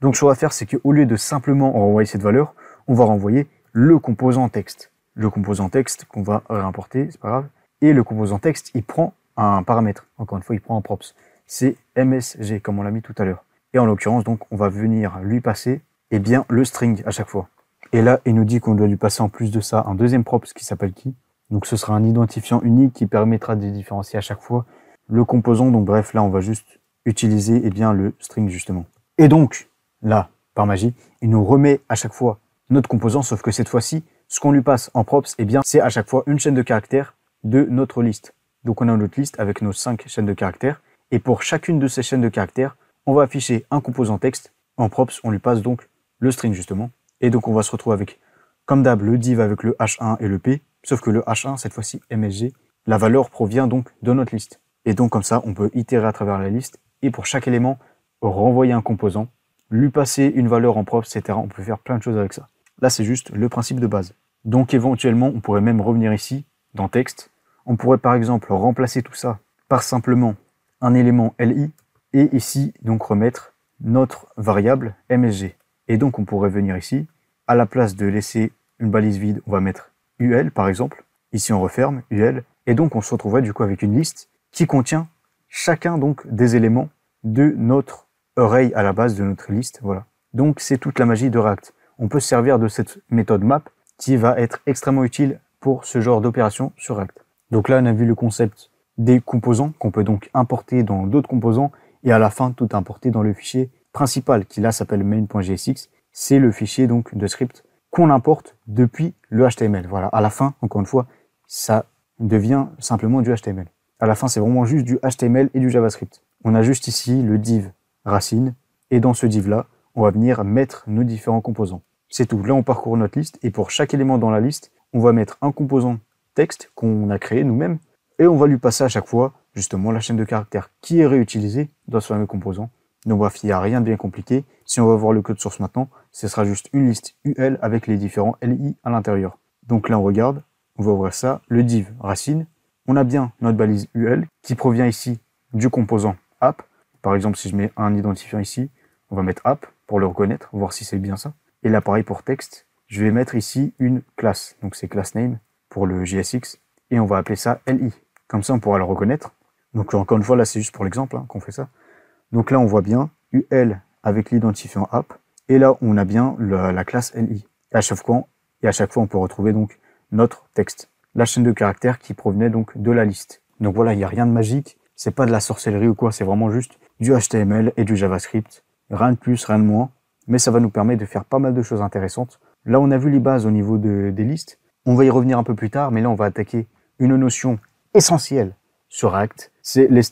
S1: Donc ce qu'on va faire, c'est qu'au lieu de simplement renvoyer cette valeur, on va renvoyer le composant texte. Le composant texte qu'on va réimporter, c'est pas grave. Et le composant texte, il prend un paramètre. Encore une fois, il prend un props. C'est msg, comme on l'a mis tout à l'heure. Et en l'occurrence, donc, on va venir lui passer eh bien, le string à chaque fois. Et là, il nous dit qu'on doit lui passer en plus de ça un deuxième props qui s'appelle qui. Donc ce sera un identifiant unique qui permettra de différencier à chaque fois le composant. Donc bref, là, on va juste utiliser et eh bien, le string justement. Et donc, là, par magie, il nous remet à chaque fois notre composant, sauf que cette fois-ci, ce qu'on lui passe en props, et eh bien, c'est à chaque fois une chaîne de caractères de notre liste. Donc on a notre liste avec nos cinq chaînes de caractères. Et pour chacune de ces chaînes de caractères, on va afficher un composant texte. En props, on lui passe donc le string justement. Et donc on va se retrouver avec, comme d'hab, le div avec le h1 et le p. Sauf que le h1, cette fois-ci MSG, la valeur provient donc de notre liste. Et donc comme ça, on peut itérer à travers la liste et pour chaque élément, renvoyer un composant, lui passer une valeur en propre, etc. On peut faire plein de choses avec ça. Là, c'est juste le principe de base. Donc éventuellement, on pourrait même revenir ici, dans texte. On pourrait par exemple remplacer tout ça par simplement un élément li et ici donc remettre notre variable msg. Et donc on pourrait venir ici, à la place de laisser une balise vide, on va mettre ul par exemple. Ici on referme ul et donc on se retrouverait du coup avec une liste qui contient chacun donc des éléments de notre oreille à la base de notre liste. Voilà. Donc c'est toute la magie de React. On peut se servir de cette méthode map qui va être extrêmement utile pour ce genre d'opération sur React. Donc là, on a vu le concept des composants qu'on peut donc importer dans d'autres composants et à la fin tout importer dans le fichier principal qui là s'appelle main.jsx. C'est le fichier donc de script qu'on importe depuis le HTML. Voilà, à la fin, encore une fois, ça devient simplement du HTML. À la fin, c'est vraiment juste du HTML et du JavaScript. On a juste ici le div racine, et dans ce div-là, on va venir mettre nos différents composants. C'est tout. Là, on parcourt notre liste, et pour chaque élément dans la liste, on va mettre un composant texte qu'on a créé nous-mêmes, et on va lui passer à chaque fois, justement, la chaîne de caractères qui est réutilisée dans ce même composant. Donc il n'y a rien de bien compliqué. Si on va voir le code source maintenant, ce sera juste une liste UL avec les différents LI à l'intérieur. Donc là, on regarde, on va ouvrir ça, le div racine, on a bien notre balise UL qui provient ici du composant app. Par exemple, si je mets un identifiant ici, on va mettre app pour le reconnaître, voir si c'est bien ça. Et là, pareil pour texte, je vais mettre ici une classe. Donc c'est class name pour le JSX. Et on va appeler ça LI. Comme ça, on pourra le reconnaître. Donc encore une fois, là, c'est juste pour l'exemple hein, qu'on fait ça. Donc là, on voit bien UL avec l'identifiant app. Et là, on a bien la, classe LI. à chaque fois, et à chaque fois, on peut retrouver donc notre texte la chaîne de caractères qui provenait donc de la liste. Donc voilà, il n'y a rien de magique, c'est pas de la sorcellerie ou quoi, c'est vraiment juste du HTML et du JavaScript, rien de plus, rien de moins, mais ça va nous permettre de faire pas mal de choses intéressantes. Là, on a vu les bases au niveau des listes, on va y revenir un peu plus tard, mais là, on va attaquer une notion essentielle sur Act. c'est les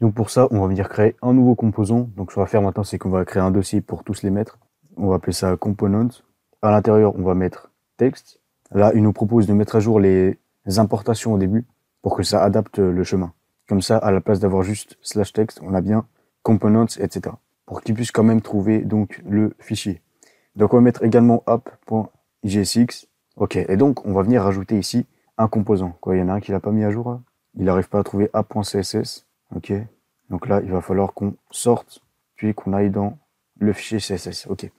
S1: Donc pour ça, on va venir créer un nouveau composant. Donc ce qu'on va faire maintenant, c'est qu'on va créer un dossier pour tous les mettre. On va appeler ça component. À l'intérieur, on va mettre texte. Là, il nous propose de mettre à jour les importations au début pour que ça adapte le chemin. Comme ça, à la place d'avoir juste slash text, on a bien components, etc. Pour qu'il puisse quand même trouver donc le fichier. Donc on va mettre également app.jsx. Ok, et donc on va venir rajouter ici un composant. Quoi, il y en a un qui l'a pas mis à jour. Il n'arrive pas à trouver app.css. Ok, donc là il va falloir qu'on sorte puis qu'on aille dans le fichier CSS. Ok.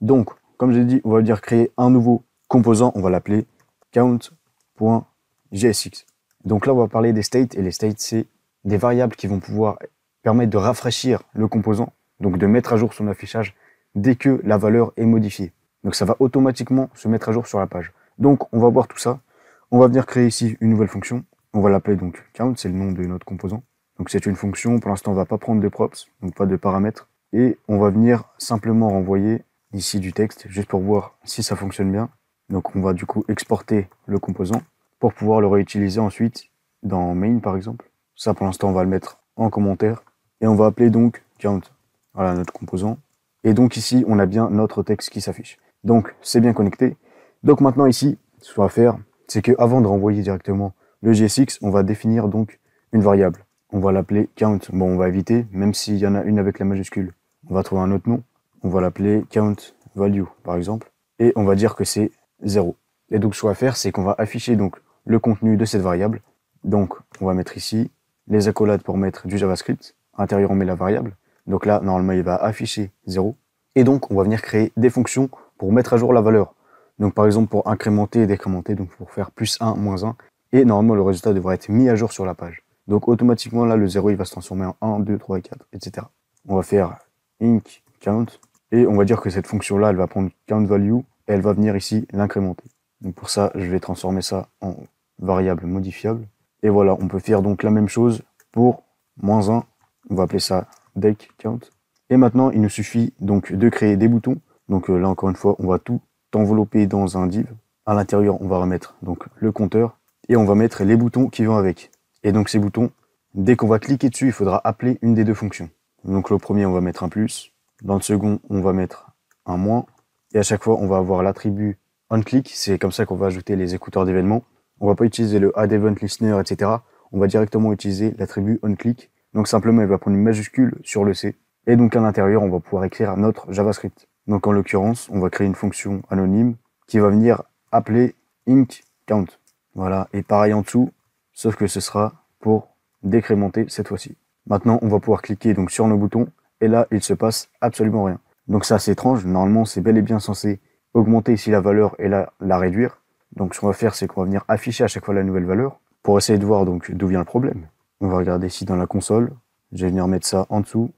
S1: Donc, comme j'ai dit, on va dire créer un nouveau composant, on va l'appeler count.jsx. Donc là, on va parler des states, et les states, c'est des variables qui vont pouvoir permettre de rafraîchir le composant, donc de mettre à jour son affichage dès que la valeur est modifiée. Donc ça va automatiquement se mettre à jour sur la page. Donc on va voir tout ça. On va venir créer ici une nouvelle fonction. On va l'appeler donc count, c'est le nom de notre composant. Donc c'est une fonction, pour l'instant on ne va pas prendre de props, donc pas de paramètres. Et on va venir simplement renvoyer ici du texte, juste pour voir si ça fonctionne bien. Donc on va du coup exporter le composant pour pouvoir le réutiliser ensuite dans main par exemple. Ça pour l'instant on va le mettre en commentaire et on va appeler donc count. Voilà notre composant. Et donc ici on a bien notre texte qui s'affiche. Donc c'est bien connecté. Donc maintenant ici, ce qu'on va faire, c'est que avant de renvoyer directement le JSX, on va définir donc une variable. On va l'appeler count. Bon, on va éviter, même s'il y en a une avec la majuscule. On va trouver un autre nom. On va l'appeler count value par exemple. Et on va dire que c'est 0. Et donc ce qu'on va faire, c'est qu'on va afficher donc le contenu de cette variable. Donc on va mettre ici les accolades pour mettre du JavaScript. À l'intérieur, on met la variable. Donc là, normalement, il va afficher 0. Et donc, on va venir créer des fonctions pour mettre à jour la valeur. Donc par exemple, pour incrémenter et décrémenter, donc pour faire plus 1, moins 1. Et normalement, le résultat devrait être mis à jour sur la page. Donc automatiquement, là, le 0, il va se transformer en 1, 2, 3 et 4, etc. On va faire inc count. Et on va dire que cette fonction-là, elle va prendre count value elle va venir ici l'incrémenter. Donc pour ça, je vais transformer ça en variable modifiable. Et voilà, on peut faire donc la même chose pour moins 1. On va appeler ça deck count. Et maintenant, il nous suffit donc de créer des boutons. Donc euh, là, encore une fois, on va tout envelopper dans un div. À l'intérieur, on va remettre donc le compteur et on va mettre les boutons qui vont avec. Et donc ces boutons, dès qu'on va cliquer dessus, il faudra appeler une des deux fonctions. Donc le premier, on va mettre un plus. Dans le second, on va mettre un moins. Et à chaque fois, on va avoir l'attribut onClick. C'est comme ça qu'on va ajouter les écouteurs d'événements. On va pas utiliser le AddEventListener, listener, etc. On va directement utiliser l'attribut onClick. Donc simplement, il va prendre une majuscule sur le C. Et donc à l'intérieur, on va pouvoir écrire notre JavaScript. Donc en l'occurrence, on va créer une fonction anonyme qui va venir appeler inc Voilà. Et pareil en dessous, sauf que ce sera pour décrémenter cette fois-ci. Maintenant, on va pouvoir cliquer donc sur nos boutons et là, il se passe absolument rien. Donc ça, c'est étrange. Normalement, c'est bel et bien censé augmenter ici la valeur et la, la réduire. Donc ce qu'on va faire, c'est qu'on va venir afficher à chaque fois la nouvelle valeur pour essayer de voir donc d'où vient le problème. On va regarder ici dans la console. Je vais venir mettre ça en dessous.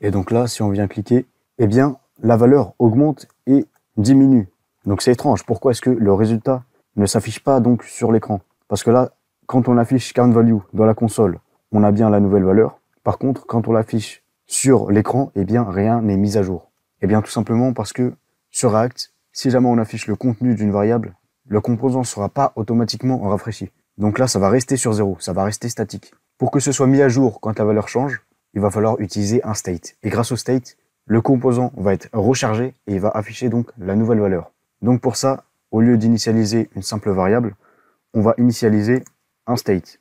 S1: Et donc là, si on vient cliquer, eh bien, la valeur augmente et diminue. Donc c'est étrange. Pourquoi est-ce que le résultat ne s'affiche pas donc sur l'écran Parce que là, quand on affiche count value dans la console, on a bien la nouvelle valeur. Par contre, quand on l'affiche sur l'écran, eh bien, rien n'est mis à jour. Eh bien, tout simplement parce que sur React, si jamais on affiche le contenu d'une variable, le composant ne sera pas automatiquement rafraîchi. Donc là, ça va rester sur zéro, ça va rester statique. Pour que ce soit mis à jour quand la valeur change, il va falloir utiliser un state. Et grâce au state, le composant va être rechargé et il va afficher donc la nouvelle valeur. Donc pour ça, au lieu d'initialiser une simple variable, on va initialiser un state.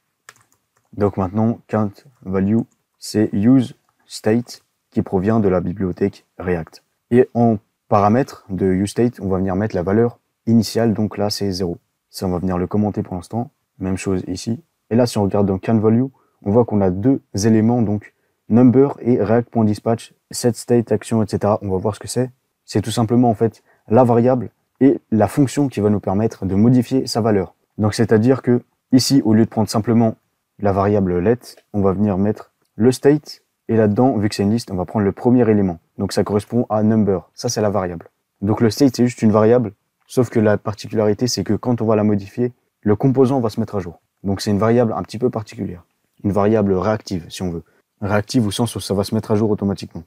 S1: Donc maintenant, count value, c'est use state qui provient de la bibliothèque React. Et en paramètre de useState, on va venir mettre la valeur initiale, donc là c'est 0. Ça, on va venir le commenter pour l'instant. Même chose ici. Et là, si on regarde dans CanValue, on voit qu'on a deux éléments, donc number et react.dispatch, set action, etc. On va voir ce que c'est. C'est tout simplement en fait la variable et la fonction qui va nous permettre de modifier sa valeur. Donc c'est-à-dire que ici, au lieu de prendre simplement la variable let, on va venir mettre le state et là-dedans, vu que c'est une liste, on va prendre le premier élément. Donc ça correspond à number. Ça, c'est la variable. Donc le state, c'est juste une variable. Sauf que la particularité, c'est que quand on va la modifier, le composant va se mettre à jour. Donc c'est une variable un petit peu particulière. Une variable réactive, si on veut. Réactive au sens où ça va se mettre à jour automatiquement.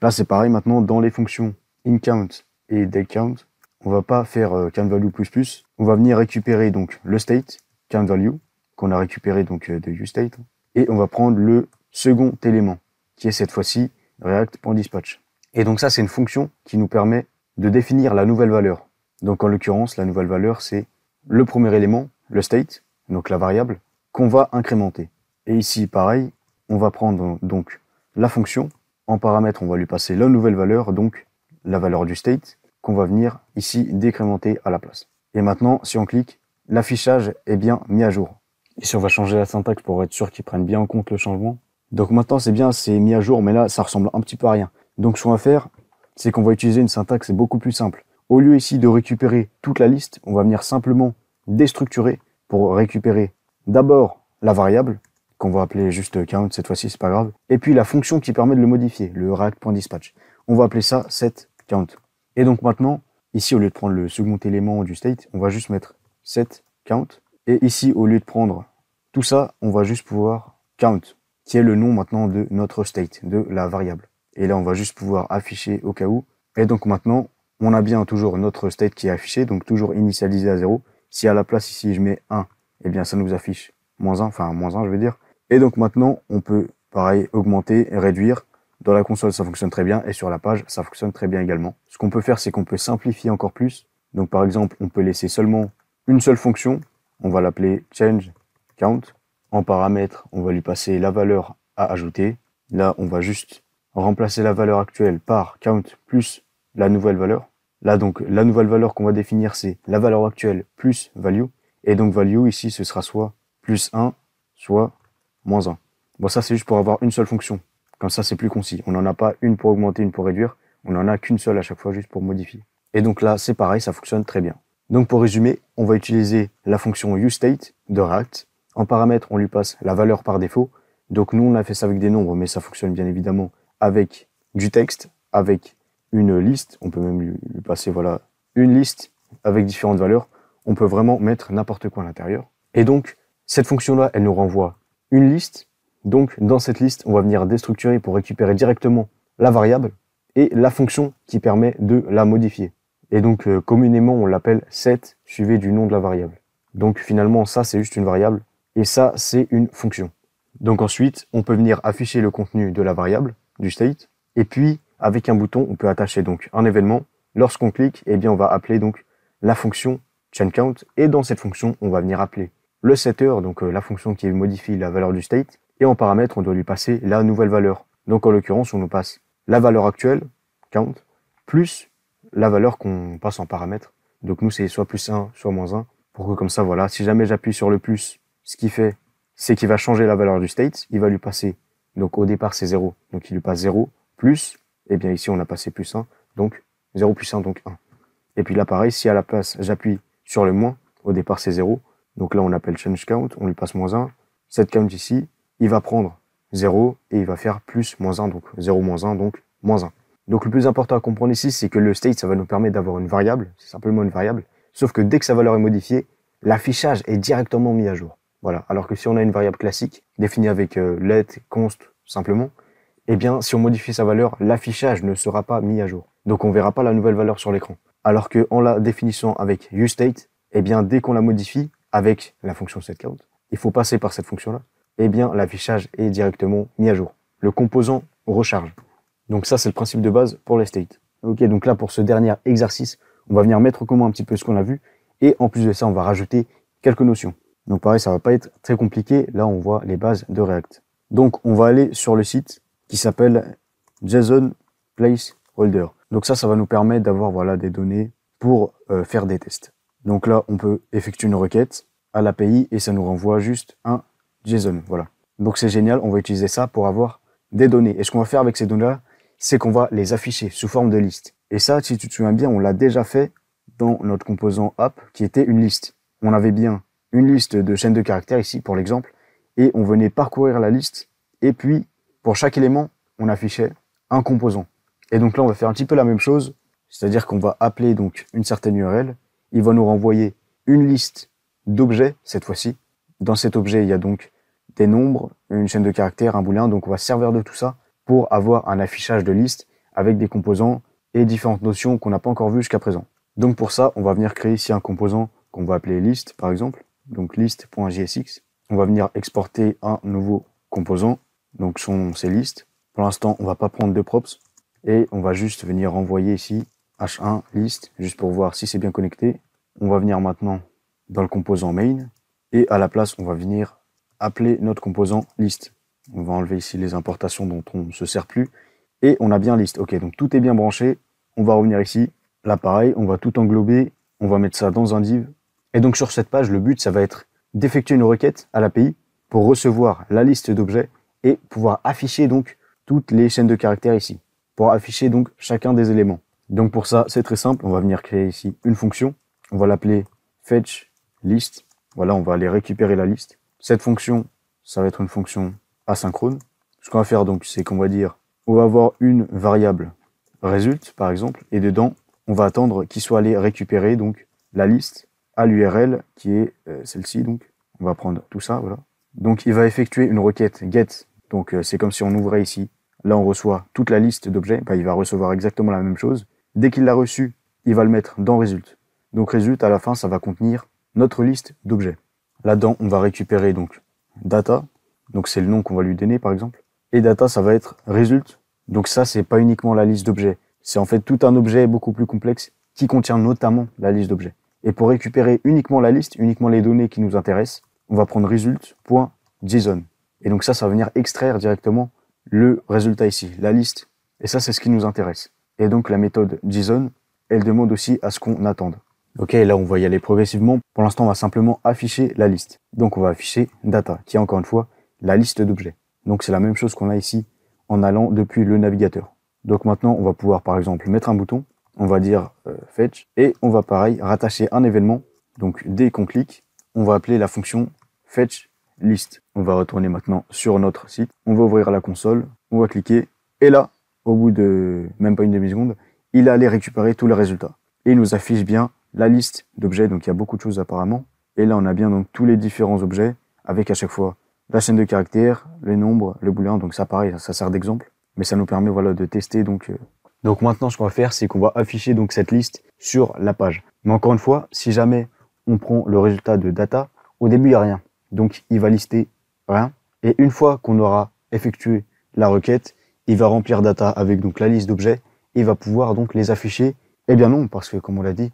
S1: Là, c'est pareil maintenant dans les fonctions inCount et dayCount. On va pas faire euh, countValue++. On va venir récupérer donc le state, countValue, qu'on a récupéré donc euh, de useState. Et on va prendre le second élément qui est cette fois-ci React.dispatch. Et donc ça, c'est une fonction qui nous permet de définir la nouvelle valeur. Donc en l'occurrence, la nouvelle valeur, c'est le premier élément, le state, donc la variable, qu'on va incrémenter. Et ici, pareil, on va prendre donc la fonction. En paramètre, on va lui passer la nouvelle valeur, donc la valeur du state, qu'on va venir ici décrémenter à la place. Et maintenant, si on clique, l'affichage est bien mis à jour. Ici, on va changer la syntaxe pour être sûr qu'il prenne bien en compte le changement. Donc maintenant, c'est bien, c'est mis à jour, mais là, ça ressemble un petit peu à rien. Donc ce qu'on va faire, c'est qu'on va utiliser une syntaxe beaucoup plus simple. Au lieu ici de récupérer toute la liste, on va venir simplement déstructurer pour récupérer d'abord la variable, qu'on va appeler juste count cette fois-ci, c'est pas grave, et puis la fonction qui permet de le modifier, le react.dispatch. On va appeler ça setCount. count. Et donc maintenant, ici, au lieu de prendre le second élément du state, on va juste mettre setCount. count. Et ici, au lieu de prendre tout ça, on va juste pouvoir count qui est le nom maintenant de notre state, de la variable. Et là, on va juste pouvoir afficher au cas où. Et donc maintenant, on a bien toujours notre state qui est affiché, donc toujours initialisé à 0. Si à la place ici, je mets 1, eh bien ça nous affiche moins 1, enfin moins 1 je veux dire. Et donc maintenant, on peut, pareil, augmenter, réduire. Dans la console, ça fonctionne très bien, et sur la page, ça fonctionne très bien également. Ce qu'on peut faire, c'est qu'on peut simplifier encore plus. Donc par exemple, on peut laisser seulement une seule fonction, on va l'appeler change count, en paramètre, on va lui passer la valeur à ajouter. Là, on va juste remplacer la valeur actuelle par count plus la nouvelle valeur. Là, donc, la nouvelle valeur qu'on va définir, c'est la valeur actuelle plus value. Et donc, value, ici, ce sera soit plus 1, soit moins 1. Bon, ça, c'est juste pour avoir une seule fonction. Comme ça, c'est plus concis. On n'en a pas une pour augmenter, une pour réduire. On n'en a qu'une seule à chaque fois, juste pour modifier. Et donc là, c'est pareil, ça fonctionne très bien. Donc, pour résumer, on va utiliser la fonction useState de React en paramètre, on lui passe la valeur par défaut. Donc nous, on a fait ça avec des nombres, mais ça fonctionne bien évidemment avec du texte, avec une liste. On peut même lui, passer voilà une liste avec différentes valeurs. On peut vraiment mettre n'importe quoi à l'intérieur. Et donc, cette fonction-là, elle nous renvoie une liste. Donc, dans cette liste, on va venir déstructurer pour récupérer directement la variable et la fonction qui permet de la modifier. Et donc, euh, communément, on l'appelle set suivi du nom de la variable. Donc, finalement, ça, c'est juste une variable et ça, c'est une fonction. Donc ensuite, on peut venir afficher le contenu de la variable, du state, et puis avec un bouton, on peut attacher donc un événement. Lorsqu'on clique, et eh bien, on va appeler donc la fonction chainCount, et dans cette fonction, on va venir appeler le setter, donc euh, la fonction qui modifie la valeur du state, et en paramètre, on doit lui passer la nouvelle valeur. Donc en l'occurrence, on nous passe la valeur actuelle, count, plus la valeur qu'on passe en paramètre. Donc nous, c'est soit plus 1, soit moins 1, pour que comme ça, voilà, si jamais j'appuie sur le plus, ce qu'il fait, c'est qu'il va changer la valeur du state, il va lui passer. Donc au départ, c'est 0. Donc il lui passe 0 plus, et eh bien ici, on a passé plus 1, donc 0 plus 1, donc 1. Et puis là, pareil, si à la place, j'appuie sur le moins, au départ, c'est 0. Donc là, on appelle change count, on lui passe moins 1. Cette count ici, il va prendre 0 et il va faire plus moins 1, donc 0 moins 1, donc moins 1. Donc le plus important à comprendre ici, c'est que le state, ça va nous permettre d'avoir une variable, c'est simplement une variable, sauf que dès que sa valeur est modifiée, l'affichage est directement mis à jour. Voilà. Alors que si on a une variable classique, définie avec euh, let, const, simplement, eh bien, si on modifie sa valeur, l'affichage ne sera pas mis à jour. Donc, on verra pas la nouvelle valeur sur l'écran. Alors que en la définissant avec useState, eh bien, dès qu'on la modifie avec la fonction setCount, il faut passer par cette fonction-là, eh bien, l'affichage est directement mis à jour. Le composant recharge. Donc ça, c'est le principe de base pour les states. Ok, donc là, pour ce dernier exercice, on va venir mettre au commun un petit peu ce qu'on a vu, et en plus de ça, on va rajouter quelques notions. Donc pareil, ça va pas être très compliqué. Là, on voit les bases de React. Donc, on va aller sur le site qui s'appelle JSON Placeholder. Donc ça, ça va nous permettre d'avoir voilà des données pour euh, faire des tests. Donc là, on peut effectuer une requête à l'API et ça nous renvoie juste un JSON. Voilà. Donc c'est génial, on va utiliser ça pour avoir des données. Et ce qu'on va faire avec ces données-là, c'est qu'on va les afficher sous forme de liste. Et ça, si tu te souviens bien, on l'a déjà fait dans notre composant app qui était une liste. On avait bien une liste de chaînes de caractères ici pour l'exemple, et on venait parcourir la liste, et puis pour chaque élément, on affichait un composant. Et donc là, on va faire un petit peu la même chose, c'est-à-dire qu'on va appeler donc une certaine URL, il va nous renvoyer une liste d'objets cette fois-ci. Dans cet objet, il y a donc des nombres, une chaîne de caractères, un boulin donc on va servir de tout ça pour avoir un affichage de liste avec des composants et différentes notions qu'on n'a pas encore vues jusqu'à présent. Donc pour ça, on va venir créer ici un composant qu'on va appeler liste par exemple, donc list.jsx. On va venir exporter un nouveau composant, donc son c'est list. Pour l'instant, on va pas prendre de props et on va juste venir envoyer ici h1 list, juste pour voir si c'est bien connecté. On va venir maintenant dans le composant main et à la place, on va venir appeler notre composant list. On va enlever ici les importations dont on ne se sert plus et on a bien list. Ok, donc tout est bien branché. On va revenir ici. L'appareil, on va tout englober. On va mettre ça dans un div et donc sur cette page, le but, ça va être d'effectuer une requête à l'API pour recevoir la liste d'objets et pouvoir afficher donc toutes les chaînes de caractères ici, pour afficher donc chacun des éléments. Donc pour ça, c'est très simple, on va venir créer ici une fonction, on va l'appeler fetch list, voilà, on va aller récupérer la liste. Cette fonction, ça va être une fonction asynchrone. Ce qu'on va faire donc, c'est qu'on va dire, on va avoir une variable result, par exemple, et dedans, on va attendre qu'il soit allé récupérer donc la liste à l'URL qui est euh, celle-ci. Donc, on va prendre tout ça, voilà. Donc, il va effectuer une requête get. Donc, euh, c'est comme si on ouvrait ici. Là, on reçoit toute la liste d'objets. Bah, il va recevoir exactement la même chose. Dès qu'il l'a reçu, il va le mettre dans result. Donc, result, à la fin, ça va contenir notre liste d'objets. Là-dedans, on va récupérer donc data. Donc, c'est le nom qu'on va lui donner, par exemple. Et data, ça va être result. Donc, ça, c'est pas uniquement la liste d'objets. C'est en fait tout un objet beaucoup plus complexe qui contient notamment la liste d'objets. Et pour récupérer uniquement la liste, uniquement les données qui nous intéressent, on va prendre result.json. Et donc ça, ça va venir extraire directement le résultat ici, la liste. Et ça, c'est ce qui nous intéresse. Et donc la méthode JSON, elle demande aussi à ce qu'on attende. Ok, là on va y aller progressivement. Pour l'instant, on va simplement afficher la liste. Donc on va afficher data, qui est encore une fois la liste d'objets. Donc c'est la même chose qu'on a ici en allant depuis le navigateur. Donc maintenant, on va pouvoir par exemple mettre un bouton on va dire euh, fetch, et on va pareil rattacher un événement. Donc dès qu'on clique, on va appeler la fonction fetch list. On va retourner maintenant sur notre site, on va ouvrir la console, on va cliquer, et là, au bout de même pas une demi-seconde, il a allé récupérer tous les résultats. Et il nous affiche bien la liste d'objets, donc il y a beaucoup de choses apparemment. Et là, on a bien donc tous les différents objets, avec à chaque fois la chaîne de caractères, le nombre, le booléen, donc ça pareil, ça sert d'exemple. Mais ça nous permet voilà, de tester donc euh, donc maintenant, ce qu'on va faire, c'est qu'on va afficher donc cette liste sur la page. Mais encore une fois, si jamais on prend le résultat de data, au début, il n'y a rien. Donc, il va lister rien. Et une fois qu'on aura effectué la requête, il va remplir data avec donc la liste d'objets Il va pouvoir donc les afficher. Eh bien non, parce que comme on l'a dit,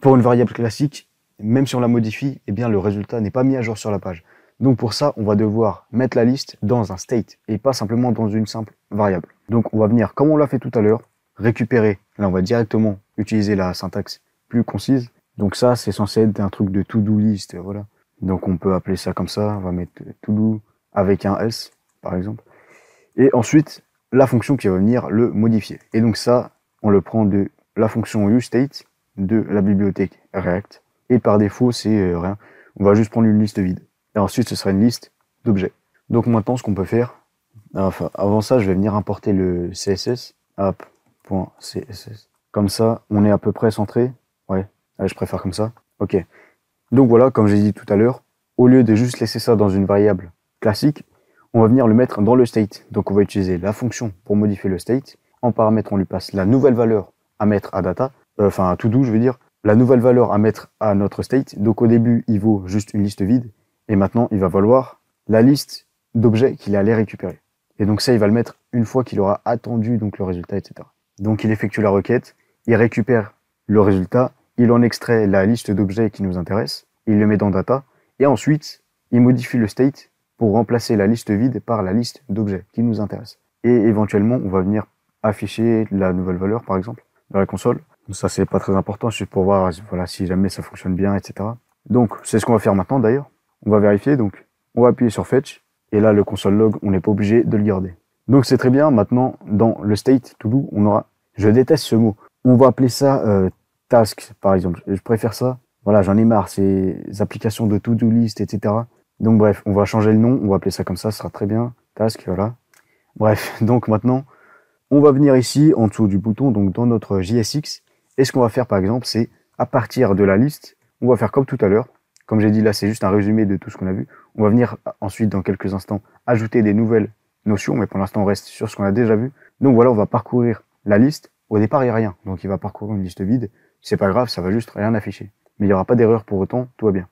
S1: pour une variable classique, même si on la modifie, eh bien le résultat n'est pas mis à jour sur la page. Donc pour ça, on va devoir mettre la liste dans un state et pas simplement dans une simple variable. Donc on va venir, comme on l'a fait tout à l'heure, récupérer. Là, on va directement utiliser la syntaxe plus concise. Donc ça, c'est censé être un truc de to-do list, voilà. Donc on peut appeler ça comme ça, on va mettre to-do avec un S, par exemple. Et ensuite, la fonction qui va venir le modifier. Et donc ça, on le prend de la fonction useState de la bibliothèque React. Et par défaut, c'est euh, rien. On va juste prendre une liste vide. Et ensuite, ce sera une liste d'objets. Donc maintenant, ce qu'on peut faire, enfin, avant ça, je vais venir importer le CSS Hop. Comme ça, on est à peu près centré. Ouais, je préfère comme ça. Ok. Donc voilà, comme j'ai dit tout à l'heure, au lieu de juste laisser ça dans une variable classique, on va venir le mettre dans le state. Donc on va utiliser la fonction pour modifier le state. En paramètre, on lui passe la nouvelle valeur à mettre à data, euh, enfin à tout doux, je veux dire, la nouvelle valeur à mettre à notre state. Donc au début, il vaut juste une liste vide, et maintenant, il va valoir la liste d'objets qu'il allait récupérer. Et donc ça, il va le mettre une fois qu'il aura attendu donc le résultat, etc. Donc il effectue la requête, il récupère le résultat, il en extrait la liste d'objets qui nous intéressent, il le met dans data, et ensuite il modifie le state pour remplacer la liste vide par la liste d'objets qui nous intéressent. Et éventuellement, on va venir afficher la nouvelle valeur, par exemple, dans la console. ça, c'est pas très important, juste pour voir voilà, si jamais ça fonctionne bien, etc. Donc, c'est ce qu'on va faire maintenant, d'ailleurs. On va vérifier, donc, on va appuyer sur Fetch, et là, le console log, on n'est pas obligé de le garder. Donc, c'est très bien. Maintenant, dans le state to on aura je déteste ce mot. On va appeler ça euh, task, par exemple. Je préfère ça. Voilà, j'en ai marre. Ces applications de to-do list, etc. Donc bref, on va changer le nom. On va appeler ça comme ça. Ce sera très bien. Task, voilà. Bref, donc maintenant, on va venir ici, en dessous du bouton, donc dans notre JSX. Et ce qu'on va faire, par exemple, c'est à partir de la liste, on va faire comme tout à l'heure. Comme j'ai dit, là, c'est juste un résumé de tout ce qu'on a vu. On va venir euh, ensuite, dans quelques instants, ajouter des nouvelles notions, mais pour l'instant, on reste sur ce qu'on a déjà vu. Donc voilà, on va parcourir la liste, au départ, il n'y a rien. Donc il va parcourir une liste vide. C'est pas grave, ça va juste rien afficher. Mais il n'y aura pas d'erreur pour autant, tout va bien.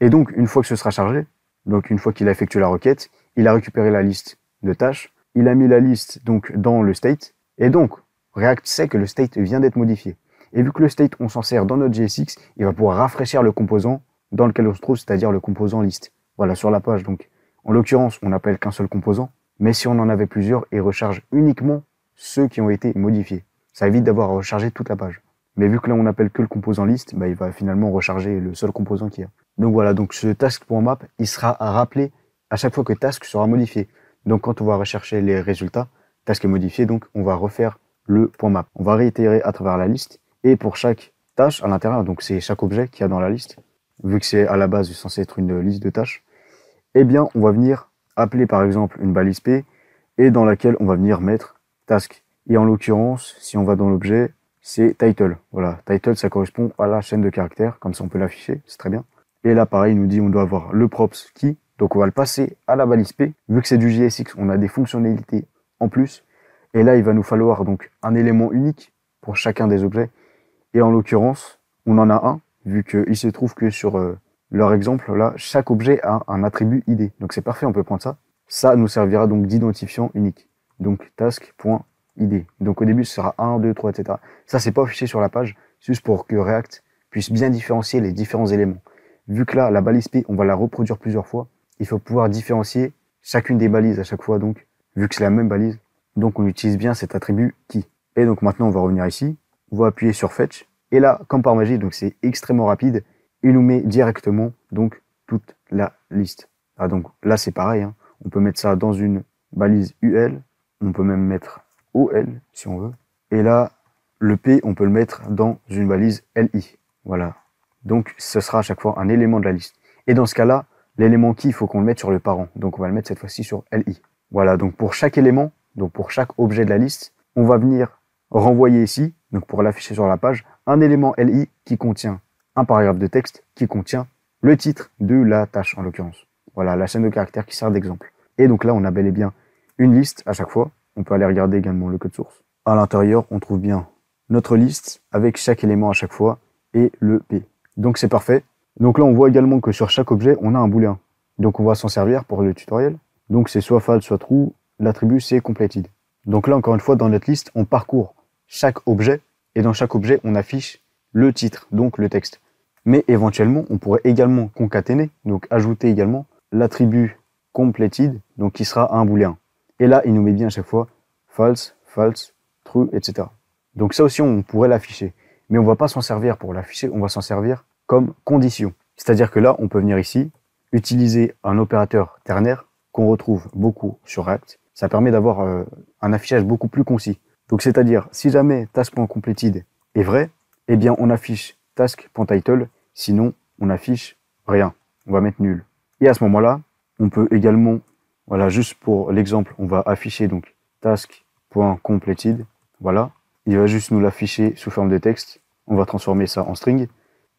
S1: Et donc, une fois que ce sera chargé, donc une fois qu'il a effectué la requête, il a récupéré la liste de tâches, il a mis la liste donc dans le state, et donc React sait que le state vient d'être modifié. Et vu que le state, on s'en sert dans notre JSX, il va pouvoir rafraîchir le composant dans lequel on se trouve, c'est-à-dire le composant liste. Voilà, sur la page. Donc, en l'occurrence, on n'appelle qu'un seul composant, mais si on en avait plusieurs, et recharge uniquement ceux qui ont été modifiés. Ça évite d'avoir à recharger toute la page. Mais vu que là on appelle que le composant liste, bah, il va finalement recharger le seul composant qu'il y a. Donc voilà, donc ce task.map, il sera à rappeler à chaque fois que task sera modifié. Donc quand on va rechercher les résultats, task est modifié, donc on va refaire le .map. On va réitérer à travers la liste, et pour chaque tâche à l'intérieur, donc c'est chaque objet qu'il y a dans la liste, vu que c'est à la base censé être une liste de tâches, eh bien on va venir appeler par exemple une balise P, et dans laquelle on va venir mettre task. Et en l'occurrence, si on va dans l'objet, c'est title. Voilà, title, ça correspond à la chaîne de caractères, comme ça on peut l'afficher, c'est très bien. Et là, pareil, il nous dit on doit avoir le props qui, donc on va le passer à la balise P. Vu que c'est du JSX, on a des fonctionnalités en plus. Et là, il va nous falloir donc un élément unique pour chacun des objets. Et en l'occurrence, on en a un, vu qu'il se trouve que sur euh, leur exemple, là, chaque objet a un attribut ID. Donc c'est parfait, on peut prendre ça. Ça nous servira donc d'identifiant unique donc task.id. Donc au début, ce sera 1, 2, 3, etc. Ça, c'est pas affiché sur la page, juste pour que React puisse bien différencier les différents éléments. Vu que là, la balise P, on va la reproduire plusieurs fois, il faut pouvoir différencier chacune des balises à chaque fois, donc, vu que c'est la même balise. Donc on utilise bien cet attribut qui. Et donc maintenant, on va revenir ici, on va appuyer sur Fetch, et là, comme par magie, donc c'est extrêmement rapide, il nous met directement donc toute la liste. Ah, donc là, c'est pareil, hein. on peut mettre ça dans une balise UL, on peut même mettre OL si on veut. Et là, le P, on peut le mettre dans une valise LI. Voilà. Donc, ce sera à chaque fois un élément de la liste. Et dans ce cas-là, l'élément qui, il faut qu'on le mette sur le parent. Donc, on va le mettre cette fois-ci sur LI. Voilà. Donc, pour chaque élément, donc pour chaque objet de la liste, on va venir renvoyer ici, donc pour l'afficher sur la page, un élément LI qui contient un paragraphe de texte qui contient le titre de la tâche, en l'occurrence. Voilà, la chaîne de caractères qui sert d'exemple. Et donc là, on a bel et bien une liste à chaque fois. On peut aller regarder également le code source. À l'intérieur, on trouve bien notre liste avec chaque élément à chaque fois et le P. Donc c'est parfait. Donc là, on voit également que sur chaque objet, on a un booléen. Donc on va s'en servir pour le tutoriel. Donc c'est soit false, soit true. L'attribut, c'est completed. Donc là, encore une fois, dans notre liste, on parcourt chaque objet et dans chaque objet, on affiche le titre, donc le texte. Mais éventuellement, on pourrait également concaténer, donc ajouter également l'attribut completed, donc qui sera un booléen. Et là, il nous met bien à chaque fois false, false, true, etc. Donc ça aussi, on pourrait l'afficher. Mais on ne va pas s'en servir pour l'afficher, on va s'en servir comme condition. C'est-à-dire que là, on peut venir ici, utiliser un opérateur ternaire qu'on retrouve beaucoup sur React. Ça permet d'avoir euh, un affichage beaucoup plus concis. Donc c'est-à-dire, si jamais task.completed est vrai, eh bien on affiche task.title, sinon on affiche rien. On va mettre nul. Et à ce moment-là, on peut également voilà, juste pour l'exemple, on va afficher donc task.completed. Voilà, il va juste nous l'afficher sous forme de texte. On va transformer ça en string.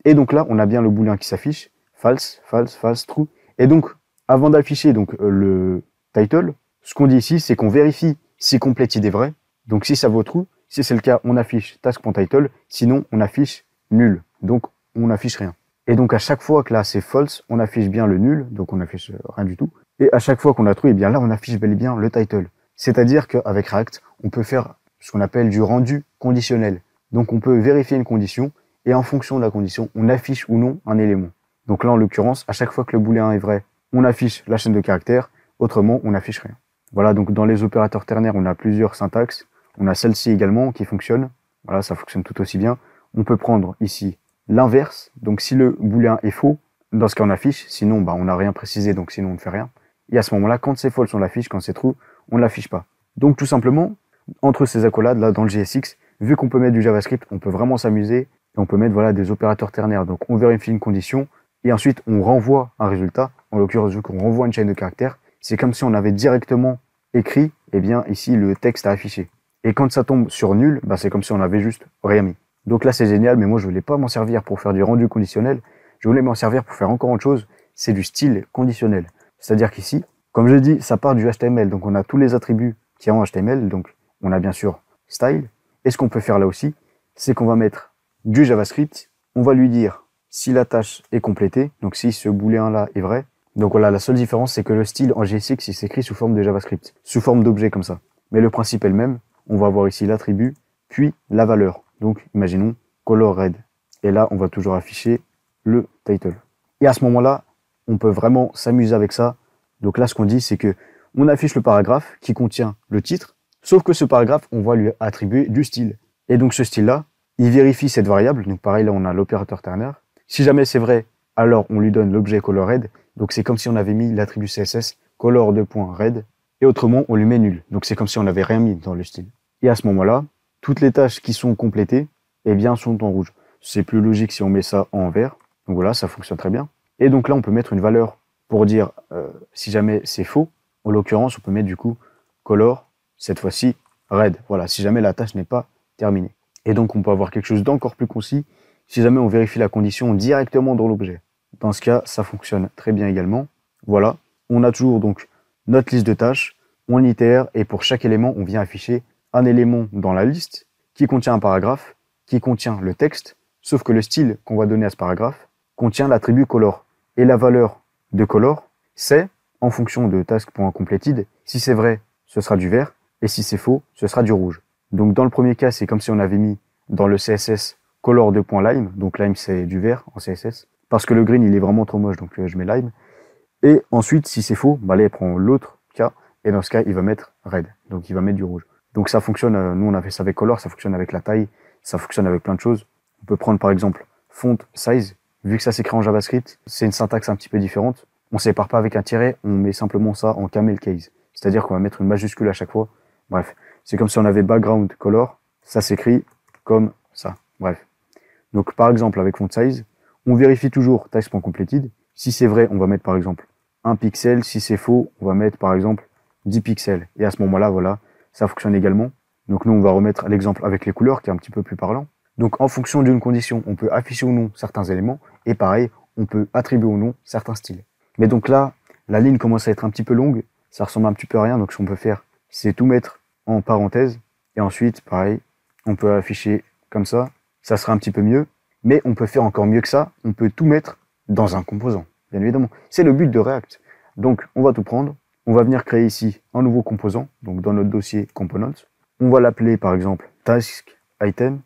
S1: Et donc là, on a bien le boulin qui s'affiche. False, false, false, true. Et donc, avant d'afficher donc euh, le title, ce qu'on dit ici, c'est qu'on vérifie si completed est vrai. Donc si ça vaut true, si c'est le cas, on affiche task.title. Sinon, on affiche nul. Donc, on n'affiche rien. Et donc, à chaque fois que là, c'est false, on affiche bien le nul. Donc, on affiche rien du tout. Et à chaque fois qu'on a trouvé, eh bien là, on affiche bel et bien le title. C'est-à-dire qu'avec React, on peut faire ce qu'on appelle du rendu conditionnel. Donc, on peut vérifier une condition et en fonction de la condition, on affiche ou non un élément. Donc là, en l'occurrence, à chaque fois que le booléen est vrai, on affiche la chaîne de caractères. Autrement, on n'affiche rien. Voilà. Donc, dans les opérateurs ternaires, on a plusieurs syntaxes. On a celle-ci également qui fonctionne. Voilà, ça fonctionne tout aussi bien. On peut prendre ici l'inverse. Donc, si le booléen est faux, dans ce cas, on affiche. Sinon, bah, on n'a rien précisé. Donc, sinon, on ne fait rien. Et à ce moment-là, quand c'est false, on l'affiche, quand c'est true, on ne l'affiche pas. Donc tout simplement, entre ces accolades là dans le GSX, vu qu'on peut mettre du JavaScript, on peut vraiment s'amuser et on peut mettre voilà des opérateurs ternaires. Donc on vérifie une condition et ensuite on renvoie un résultat. En l'occurrence, vu qu'on renvoie une chaîne de caractères, c'est comme si on avait directement écrit eh bien ici le texte à afficher. Et quand ça tombe sur nul, bah, c'est comme si on avait juste rien mis. Donc là c'est génial, mais moi je ne voulais pas m'en servir pour faire du rendu conditionnel. Je voulais m'en servir pour faire encore autre chose. C'est du style conditionnel. C'est-à-dire qu'ici, comme je dis, ça part du HTML, donc on a tous les attributs qui en HTML, donc on a bien sûr style. Et ce qu'on peut faire là aussi, c'est qu'on va mettre du JavaScript, on va lui dire si la tâche est complétée, donc si ce booléen là est vrai. Donc voilà, la seule différence c'est que le style en JSX il s'écrit sous forme de JavaScript, sous forme d'objet comme ça. Mais le principe est le même, on va avoir ici l'attribut, puis la valeur. Donc imaginons color red. Et là on va toujours afficher le title. Et à ce moment-là, on peut vraiment s'amuser avec ça. Donc là, ce qu'on dit, c'est que on affiche le paragraphe qui contient le titre, sauf que ce paragraphe, on va lui attribuer du style. Et donc ce style-là, il vérifie cette variable. Donc pareil, là, on a l'opérateur ternaire. Si jamais c'est vrai, alors on lui donne l'objet color red. Donc c'est comme si on avait mis l'attribut CSS color de point red et autrement on lui met nul. Donc c'est comme si on n'avait rien mis dans le style. Et à ce moment-là, toutes les tâches qui sont complétées, eh bien sont en rouge. C'est plus logique si on met ça en vert. Donc voilà, ça fonctionne très bien. Et donc là, on peut mettre une valeur pour dire euh, si jamais c'est faux. En l'occurrence, on peut mettre du coup color, cette fois-ci red. Voilà, si jamais la tâche n'est pas terminée. Et donc, on peut avoir quelque chose d'encore plus concis si jamais on vérifie la condition directement dans l'objet. Dans ce cas, ça fonctionne très bien également. Voilà, on a toujours donc notre liste de tâches, on itère et pour chaque élément, on vient afficher un élément dans la liste qui contient un paragraphe, qui contient le texte, sauf que le style qu'on va donner à ce paragraphe contient l'attribut color. Et la valeur de color, c'est, en fonction de task.completed, si c'est vrai, ce sera du vert, et si c'est faux, ce sera du rouge. Donc dans le premier cas, c'est comme si on avait mis dans le CSS color de point lime, donc lime c'est du vert en CSS, parce que le green il est vraiment trop moche, donc euh, je mets lime. Et ensuite, si c'est faux, bah, là prend l'autre cas, et dans ce cas, il va mettre red, donc il va mettre du rouge. Donc ça fonctionne, euh, nous on a fait ça avec color, ça fonctionne avec la taille, ça fonctionne avec plein de choses. On peut prendre par exemple font size, vu que ça s'écrit en JavaScript, c'est une syntaxe un petit peu différente. On ne sépare pas avec un tiret, on met simplement ça en camel case. C'est-à-dire qu'on va mettre une majuscule à chaque fois. Bref, c'est comme si on avait background color, ça s'écrit comme ça. Bref. Donc par exemple avec font size, on vérifie toujours text.completed. Si c'est vrai, on va mettre par exemple un pixel. Si c'est faux, on va mettre par exemple 10 pixels. Et à ce moment-là, voilà, ça fonctionne également. Donc nous, on va remettre l'exemple avec les couleurs qui est un petit peu plus parlant. Donc en fonction d'une condition, on peut afficher ou non certains éléments, et pareil, on peut attribuer ou non certains styles. Mais donc là, la ligne commence à être un petit peu longue, ça ressemble un petit peu à rien, donc ce qu'on peut faire, c'est tout mettre en parenthèse, et ensuite, pareil, on peut afficher comme ça, ça sera un petit peu mieux, mais on peut faire encore mieux que ça, on peut tout mettre dans un composant, bien évidemment. C'est le but de React. Donc on va tout prendre, on va venir créer ici un nouveau composant, donc dans notre dossier Components, on va l'appeler par exemple Task Item,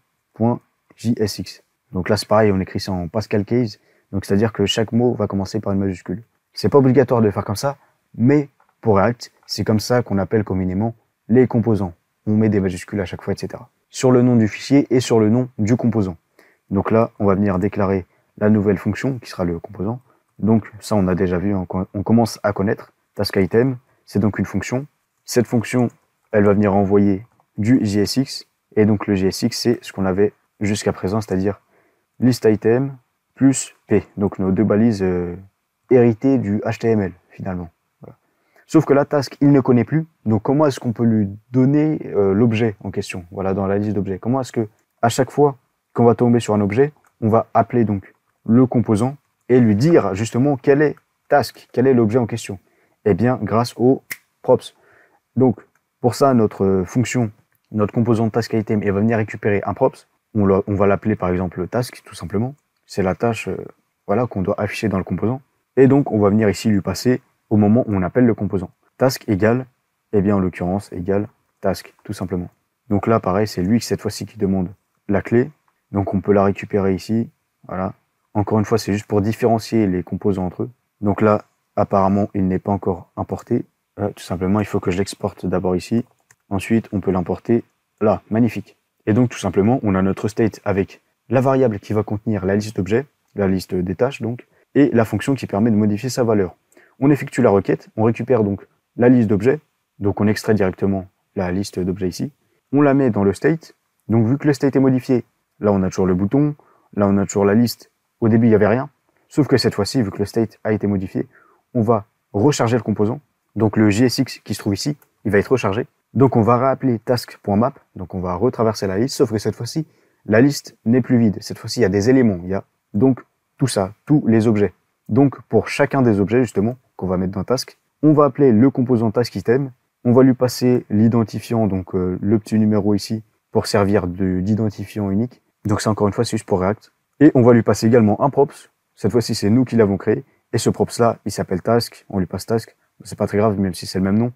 S1: .jsx. Donc là, c'est pareil, on écrit ça en Pascal Case. Donc c'est-à-dire que chaque mot va commencer par une majuscule. C'est pas obligatoire de faire comme ça, mais pour React, c'est comme ça qu'on appelle communément les composants. On met des majuscules à chaque fois, etc. Sur le nom du fichier et sur le nom du composant. Donc là, on va venir déclarer la nouvelle fonction qui sera le composant. Donc ça, on a déjà vu, on, on commence à connaître. TaskItem, c'est donc une fonction. Cette fonction, elle va venir envoyer du JSX et donc le GSX, c'est ce qu'on avait jusqu'à présent, c'est-à-dire list item plus P, donc nos deux balises euh, héritées du HTML finalement. Sauf que la task, il ne connaît plus, donc comment est-ce qu'on peut lui donner euh, l'objet en question, voilà, dans la liste d'objets Comment est-ce que, à chaque fois qu'on va tomber sur un objet, on va appeler donc le composant et lui dire justement quel est task, quel est l'objet en question Eh bien, grâce aux props. Donc, pour ça, notre euh, fonction notre composant task item, il va venir récupérer un props. On, va l'appeler par exemple task, tout simplement. C'est la tâche euh, voilà, qu'on doit afficher dans le composant. Et donc, on va venir ici lui passer au moment où on appelle le composant. Task égale, et eh bien en l'occurrence, égale task, tout simplement. Donc là, pareil, c'est lui cette fois-ci qui demande la clé. Donc on peut la récupérer ici. Voilà. Encore une fois, c'est juste pour différencier les composants entre eux. Donc là, apparemment, il n'est pas encore importé. Euh, tout simplement, il faut que je l'exporte d'abord ici. Ensuite, on peut l'importer là, magnifique. Et donc, tout simplement, on a notre state avec la variable qui va contenir la liste d'objets, la liste des tâches donc, et la fonction qui permet de modifier sa valeur. On effectue la requête, on récupère donc la liste d'objets, donc on extrait directement la liste d'objets ici, on la met dans le state, donc vu que le state est modifié, là on a toujours le bouton, là on a toujours la liste, au début il n'y avait rien, sauf que cette fois-ci, vu que le state a été modifié, on va recharger le composant, donc le JSX qui se trouve ici, il va être rechargé, donc on va rappeler task.map, donc on va retraverser la liste, sauf que cette fois-ci, la liste n'est plus vide. Cette fois-ci, il y a des éléments, il y a donc tout ça, tous les objets. Donc pour chacun des objets, justement, qu'on va mettre dans task, on va appeler le composant task item, on va lui passer l'identifiant, donc euh, le petit numéro ici, pour servir d'identifiant unique. Donc c'est encore une fois juste pour React. Et on va lui passer également un props. Cette fois-ci, c'est nous qui l'avons créé. Et ce props-là, il s'appelle task, on lui passe task. C'est pas très grave, même si c'est le même nom.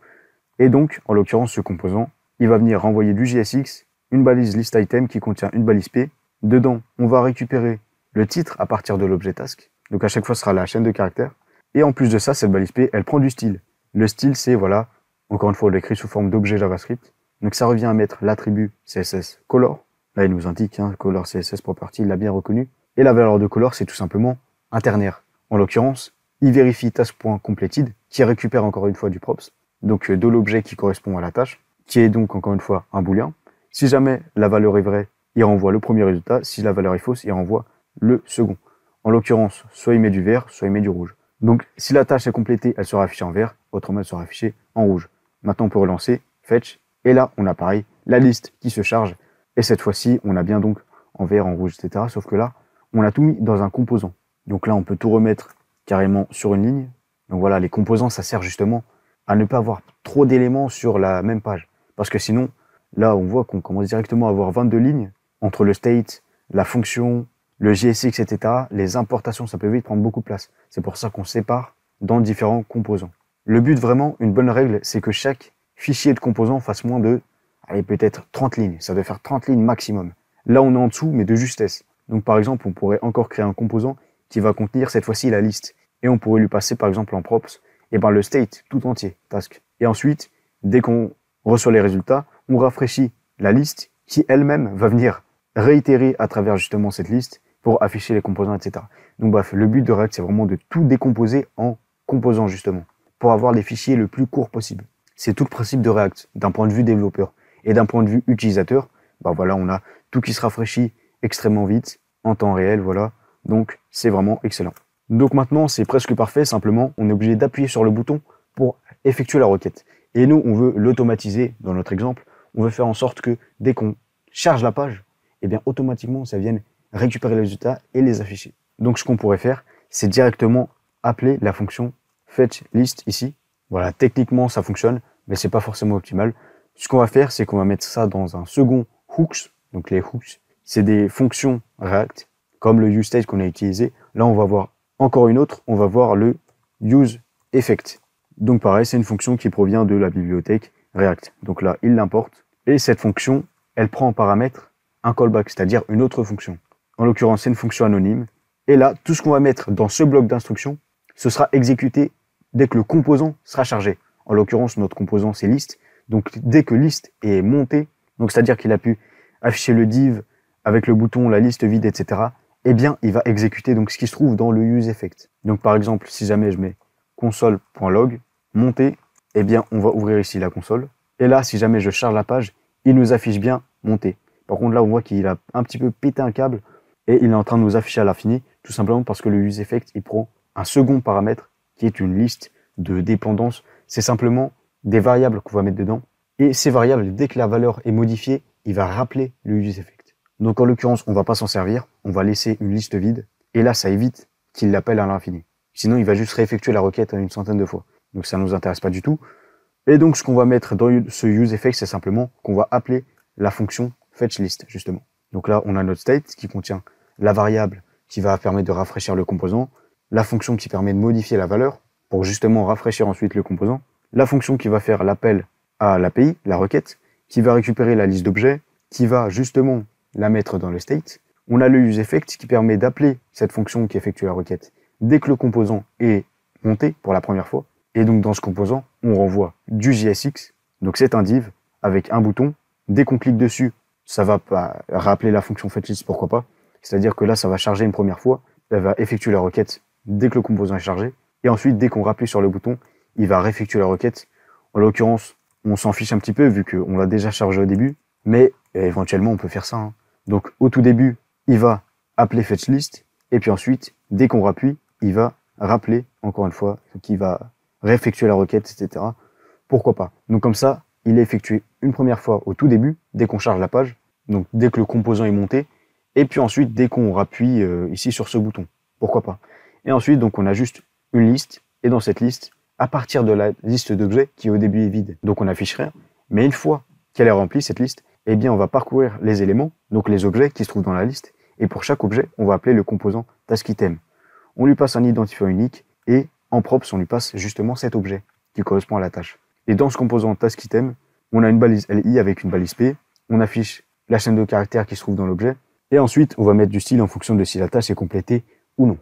S1: Et donc, en l'occurrence, ce composant, il va venir renvoyer du JSX une balise list item qui contient une balise P. Dedans, on va récupérer le titre à partir de l'objet task. Donc à chaque fois, ce sera la chaîne de caractères. Et en plus de ça, cette balise P, elle prend du style. Le style, c'est, voilà, encore une fois, on l'écrit sous forme d'objet JavaScript. Donc ça revient à mettre l'attribut CSS color. Là, il nous indique, hein, color CSS property, il l'a bien reconnu. Et la valeur de color, c'est tout simplement internaire. En l'occurrence, il vérifie task.completed, qui récupère encore une fois du props, donc euh, de l'objet qui correspond à la tâche, qui est donc encore une fois un boolean. Si jamais la valeur est vraie, il renvoie le premier résultat. Si la valeur est fausse, il renvoie le second. En l'occurrence, soit il met du vert, soit il met du rouge. Donc si la tâche est complétée, elle sera affichée en vert, autrement elle sera affichée en rouge. Maintenant on peut relancer, fetch, et là on a pareil, la liste qui se charge, et cette fois-ci on a bien donc en vert, en rouge, etc. Sauf que là, on a tout mis dans un composant. Donc là on peut tout remettre carrément sur une ligne. Donc voilà, les composants, ça sert justement à ne pas avoir trop d'éléments sur la même page. Parce que sinon, là, on voit qu'on commence directement à avoir 22 lignes entre le state, la fonction, le JSX, etc. Les importations, ça peut vite prendre beaucoup de place. C'est pour ça qu'on sépare dans différents composants. Le but vraiment, une bonne règle, c'est que chaque fichier de composant fasse moins de, allez, peut-être 30 lignes. Ça doit faire 30 lignes maximum. Là, on est en dessous, mais de justesse. Donc, par exemple, on pourrait encore créer un composant qui va contenir cette fois-ci la liste. Et on pourrait lui passer, par exemple, en props, et ben le state tout entier, task. Et ensuite, dès qu'on reçoit les résultats, on rafraîchit la liste qui elle-même va venir réitérer à travers justement cette liste pour afficher les composants, etc. Donc bref, le but de React, c'est vraiment de tout décomposer en composants justement, pour avoir les fichiers le plus court possible. C'est tout le principe de React, d'un point de vue développeur. Et d'un point de vue utilisateur, Ben voilà, on a tout qui se rafraîchit extrêmement vite, en temps réel, voilà. Donc c'est vraiment excellent. Donc maintenant, c'est presque parfait, simplement, on est obligé d'appuyer sur le bouton pour effectuer la requête. Et nous, on veut l'automatiser dans notre exemple. On veut faire en sorte que dès qu'on charge la page, eh bien, automatiquement, ça vienne récupérer les résultats et les afficher. Donc, ce qu'on pourrait faire, c'est directement appeler la fonction fetch list ici. Voilà, techniquement, ça fonctionne, mais ce n'est pas forcément optimal. Ce qu'on va faire, c'est qu'on va mettre ça dans un second hooks. Donc, les hooks, c'est des fonctions React, comme le useState qu'on a utilisé. Là, on va voir encore une autre, on va voir le useEffect. Donc pareil, c'est une fonction qui provient de la bibliothèque React. Donc là, il l'importe. Et cette fonction, elle prend en paramètre un callback, c'est-à-dire une autre fonction. En l'occurrence, c'est une fonction anonyme. Et là, tout ce qu'on va mettre dans ce bloc d'instruction, ce sera exécuté dès que le composant sera chargé. En l'occurrence, notre composant, c'est list. Donc dès que list est monté, donc c'est-à-dire qu'il a pu afficher le div avec le bouton, la liste vide, etc., eh bien, il va exécuter donc ce qui se trouve dans le use effect. Donc, par exemple, si jamais je mets console.log, monter, eh bien, on va ouvrir ici la console. Et là, si jamais je charge la page, il nous affiche bien monter. Par contre, là, on voit qu'il a un petit peu pété un câble et il est en train de nous afficher à l'infini, tout simplement parce que le use effect, il prend un second paramètre qui est une liste de dépendances. C'est simplement des variables qu'on va mettre dedans. Et ces variables, dès que la valeur est modifiée, il va rappeler le use effect. Donc en l'occurrence, on va pas s'en servir, on va laisser une liste vide, et là ça évite qu'il l'appelle à l'infini. Sinon il va juste réeffectuer la requête une centaine de fois. Donc ça ne nous intéresse pas du tout. Et donc ce qu'on va mettre dans ce use effect, c'est simplement qu'on va appeler la fonction fetchList, justement. Donc là, on a notre state qui contient la variable qui va permettre de rafraîchir le composant, la fonction qui permet de modifier la valeur pour justement rafraîchir ensuite le composant, la fonction qui va faire l'appel à l'API, la requête, qui va récupérer la liste d'objets, qui va justement la mettre dans le state. On a le useEffect qui permet d'appeler cette fonction qui effectue la requête dès que le composant est monté pour la première fois. Et donc dans ce composant, on renvoie du JSX, donc c'est un div, avec un bouton. Dès qu'on clique dessus, ça va rappeler la fonction fetchlist, pourquoi pas. C'est-à-dire que là, ça va charger une première fois, ça va effectuer la requête dès que le composant est chargé. Et ensuite, dès qu'on rappelait sur le bouton, il va réeffectuer la requête. En l'occurrence, on s'en fiche un petit peu vu qu'on l'a déjà chargé au début, mais éventuellement, on peut faire ça. Hein. Donc au tout début, il va appeler fetch list, et puis ensuite, dès qu'on rappuie, il va rappeler, encore une fois, qu'il va réeffectuer la requête, etc. Pourquoi pas Donc comme ça, il est effectué une première fois au tout début, dès qu'on charge la page, donc dès que le composant est monté, et puis ensuite dès qu'on rappuie euh, ici sur ce bouton. Pourquoi pas Et ensuite, donc on a juste une liste, et dans cette liste, à partir de la liste d'objets qui au début est vide, donc on n'affiche rien, mais une fois qu'elle est remplie, cette liste, eh bien, on va parcourir les éléments, donc les objets qui se trouvent dans la liste, et pour chaque objet, on va appeler le composant TaskItem. On lui passe un identifiant unique, et en props, on lui passe justement cet objet qui correspond à la tâche. Et dans ce composant TaskItem, on a une balise li avec une balise p, on affiche la chaîne de caractères qui se trouve dans l'objet, et ensuite, on va mettre du style en fonction de si la tâche est complétée ou non.